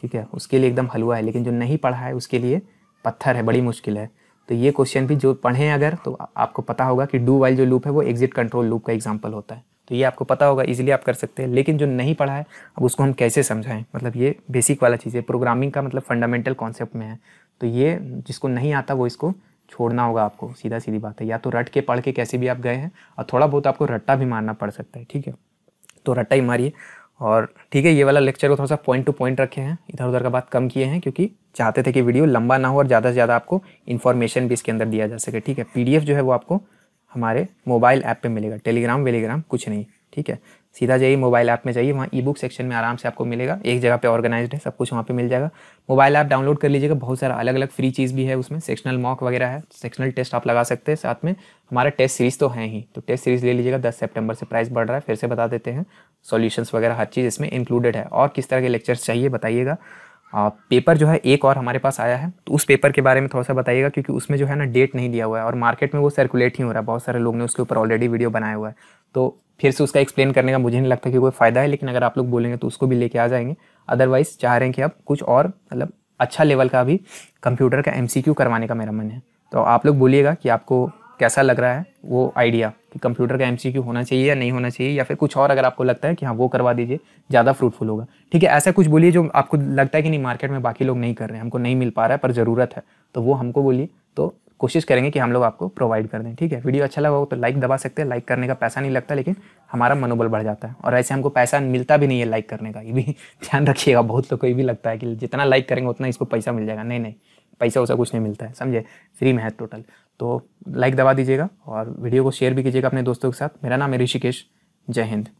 ठीक है उसके लिए एकदम हलवा है लेकिन जो नहीं पढ़ा है उसके लिए पत्थर है बड़ी मुश्किल है तो ये क्वेश्चन भी जो पढ़ें अगर तो आपको पता होगा कि डू वाइल जो लूप है वो एग्जिट कंट्रोल लूप का एग्जाम्पल होता है तो ये आपको पता होगा इजीली आप कर सकते हैं लेकिन जो नहीं पढ़ा है अब उसको हम कैसे समझाएं मतलब ये बेसिक वाला चीज़ है प्रोग्रामिंग का मतलब फंडामेंटल कॉन्सेप्ट में है तो ये जिसको नहीं आता वो इसको छोड़ना होगा आपको सीधा सीधी बात है या तो रट के पढ़ के कैसे भी आप गए हैं और थोड़ा बहुत आपको रट्टा भी मारना पड़ सकता है ठीक है तो रट्टा ही मारिए और ठीक है ये वाला लेक्चर को थोड़ा सा पॉइंट टू पॉइंट रखे हैं इधर उधर का बात कम किए हैं क्योंकि चाहते थे कि वीडियो लंबा ना हो और ज़्यादा से ज़्यादा आपको इन्फॉर्मेशन भी इसके अंदर दिया जा सके ठीक है पीडीएफ जो है वो आपको हमारे मोबाइल ऐप पे मिलेगा टेलीग्राम वेलीग्राम कुछ नहीं ठीक है सीधा जाइए मोबाइल ऐप में जाइए वहाँ ई बुक सेक्शन में आराम से आपको मिलेगा एक जगह पे ऑर्गेनाइज्ड है सब कुछ वहाँ पे मिल जाएगा मोबाइल ऐप डाउनलोड कर लीजिएगा बहुत सारा अलग अलग फ्री चीज़ भी है उसमें सेक्शनल मॉक वगैरह है सेक्शनल टेस्ट आप लगा सकते हैं साथ में हमारा टेस्ट सीरीज़ तो है ही तो टेस्ट सीरीज़ ले लीजिएगा दस सेप्टेम्बर से प्राइस बढ़ रहा है फिर से बता देते हैं सोल्यूशन वगैरह हर चीज़ इसमें इंक्लूडेड है और किस तरह के लेक्चर्स चाहिए बताइएगा पेपर जो है एक और हमारे पास आया है तो उस पेपर के बारे में थोड़ा सा बताइएगा क्योंकि उसमें जो है ना डेट नहीं दिया हुआ है और मार्केट में वो सर्कुलेट ही हो रहा है बहुत सारे लोग ने उसके ऊपर ऑलरेडी वीडियो बनाया हुआ है तो फिर से उसका एक्सप्लेन करने का मुझे नहीं लगता कि कोई फ़ायदा है लेकिन अगर आप लोग बोलेंगे तो उसको भी लेके आ जाएंगे अदरवाइज़ चाह रहे हैं कि आप कुछ और मतलब अच्छा लेवल का भी कंप्यूटर का एम करवाने का मेरा मन है तो आप लोग बोलिएगा कि आपको कैसा लग रहा है वो आइडिया कि कंप्यूटर का एम होना चाहिए या नहीं होना चाहिए या फिर कुछ और अगर आपको लगता है कि हाँ वो करवा दीजिए ज़्यादा फ्रूटफुल होगा ठीक है ऐसा कुछ बोलिए जो आपको लगता है कि नहीं मार्केट में बाकी लोग नहीं कर रहे हैं हमको नहीं मिल पा रहा है पर ज़रूरत है तो वो हमको बोलिए तो कोशिश करेंगे कि हम लोग आपको प्रोवाइड कर दें ठीक है वीडियो अच्छा लगा हो तो लाइक दबा सकते हैं लाइक करने का पैसा नहीं लगता लेकिन हमारा मनोबल बढ़ जाता है और ऐसे हमको पैसा मिलता भी नहीं है लाइक करने का ये भी ध्यान रखिएगा बहुत लोग को ये भी लगता है कि जितना लाइक करेंगे उतना इसको पैसा मिल जाएगा नहीं नहीं पैसा वैसा कुछ नहीं मिलता है समझे फ्री में है टोटल तो लाइक दबा दीजिएगा और वीडियो को शेयर भी कीजिएगा अपने दोस्तों के साथ मेरा नाम है ऋषिकेश जय हिंद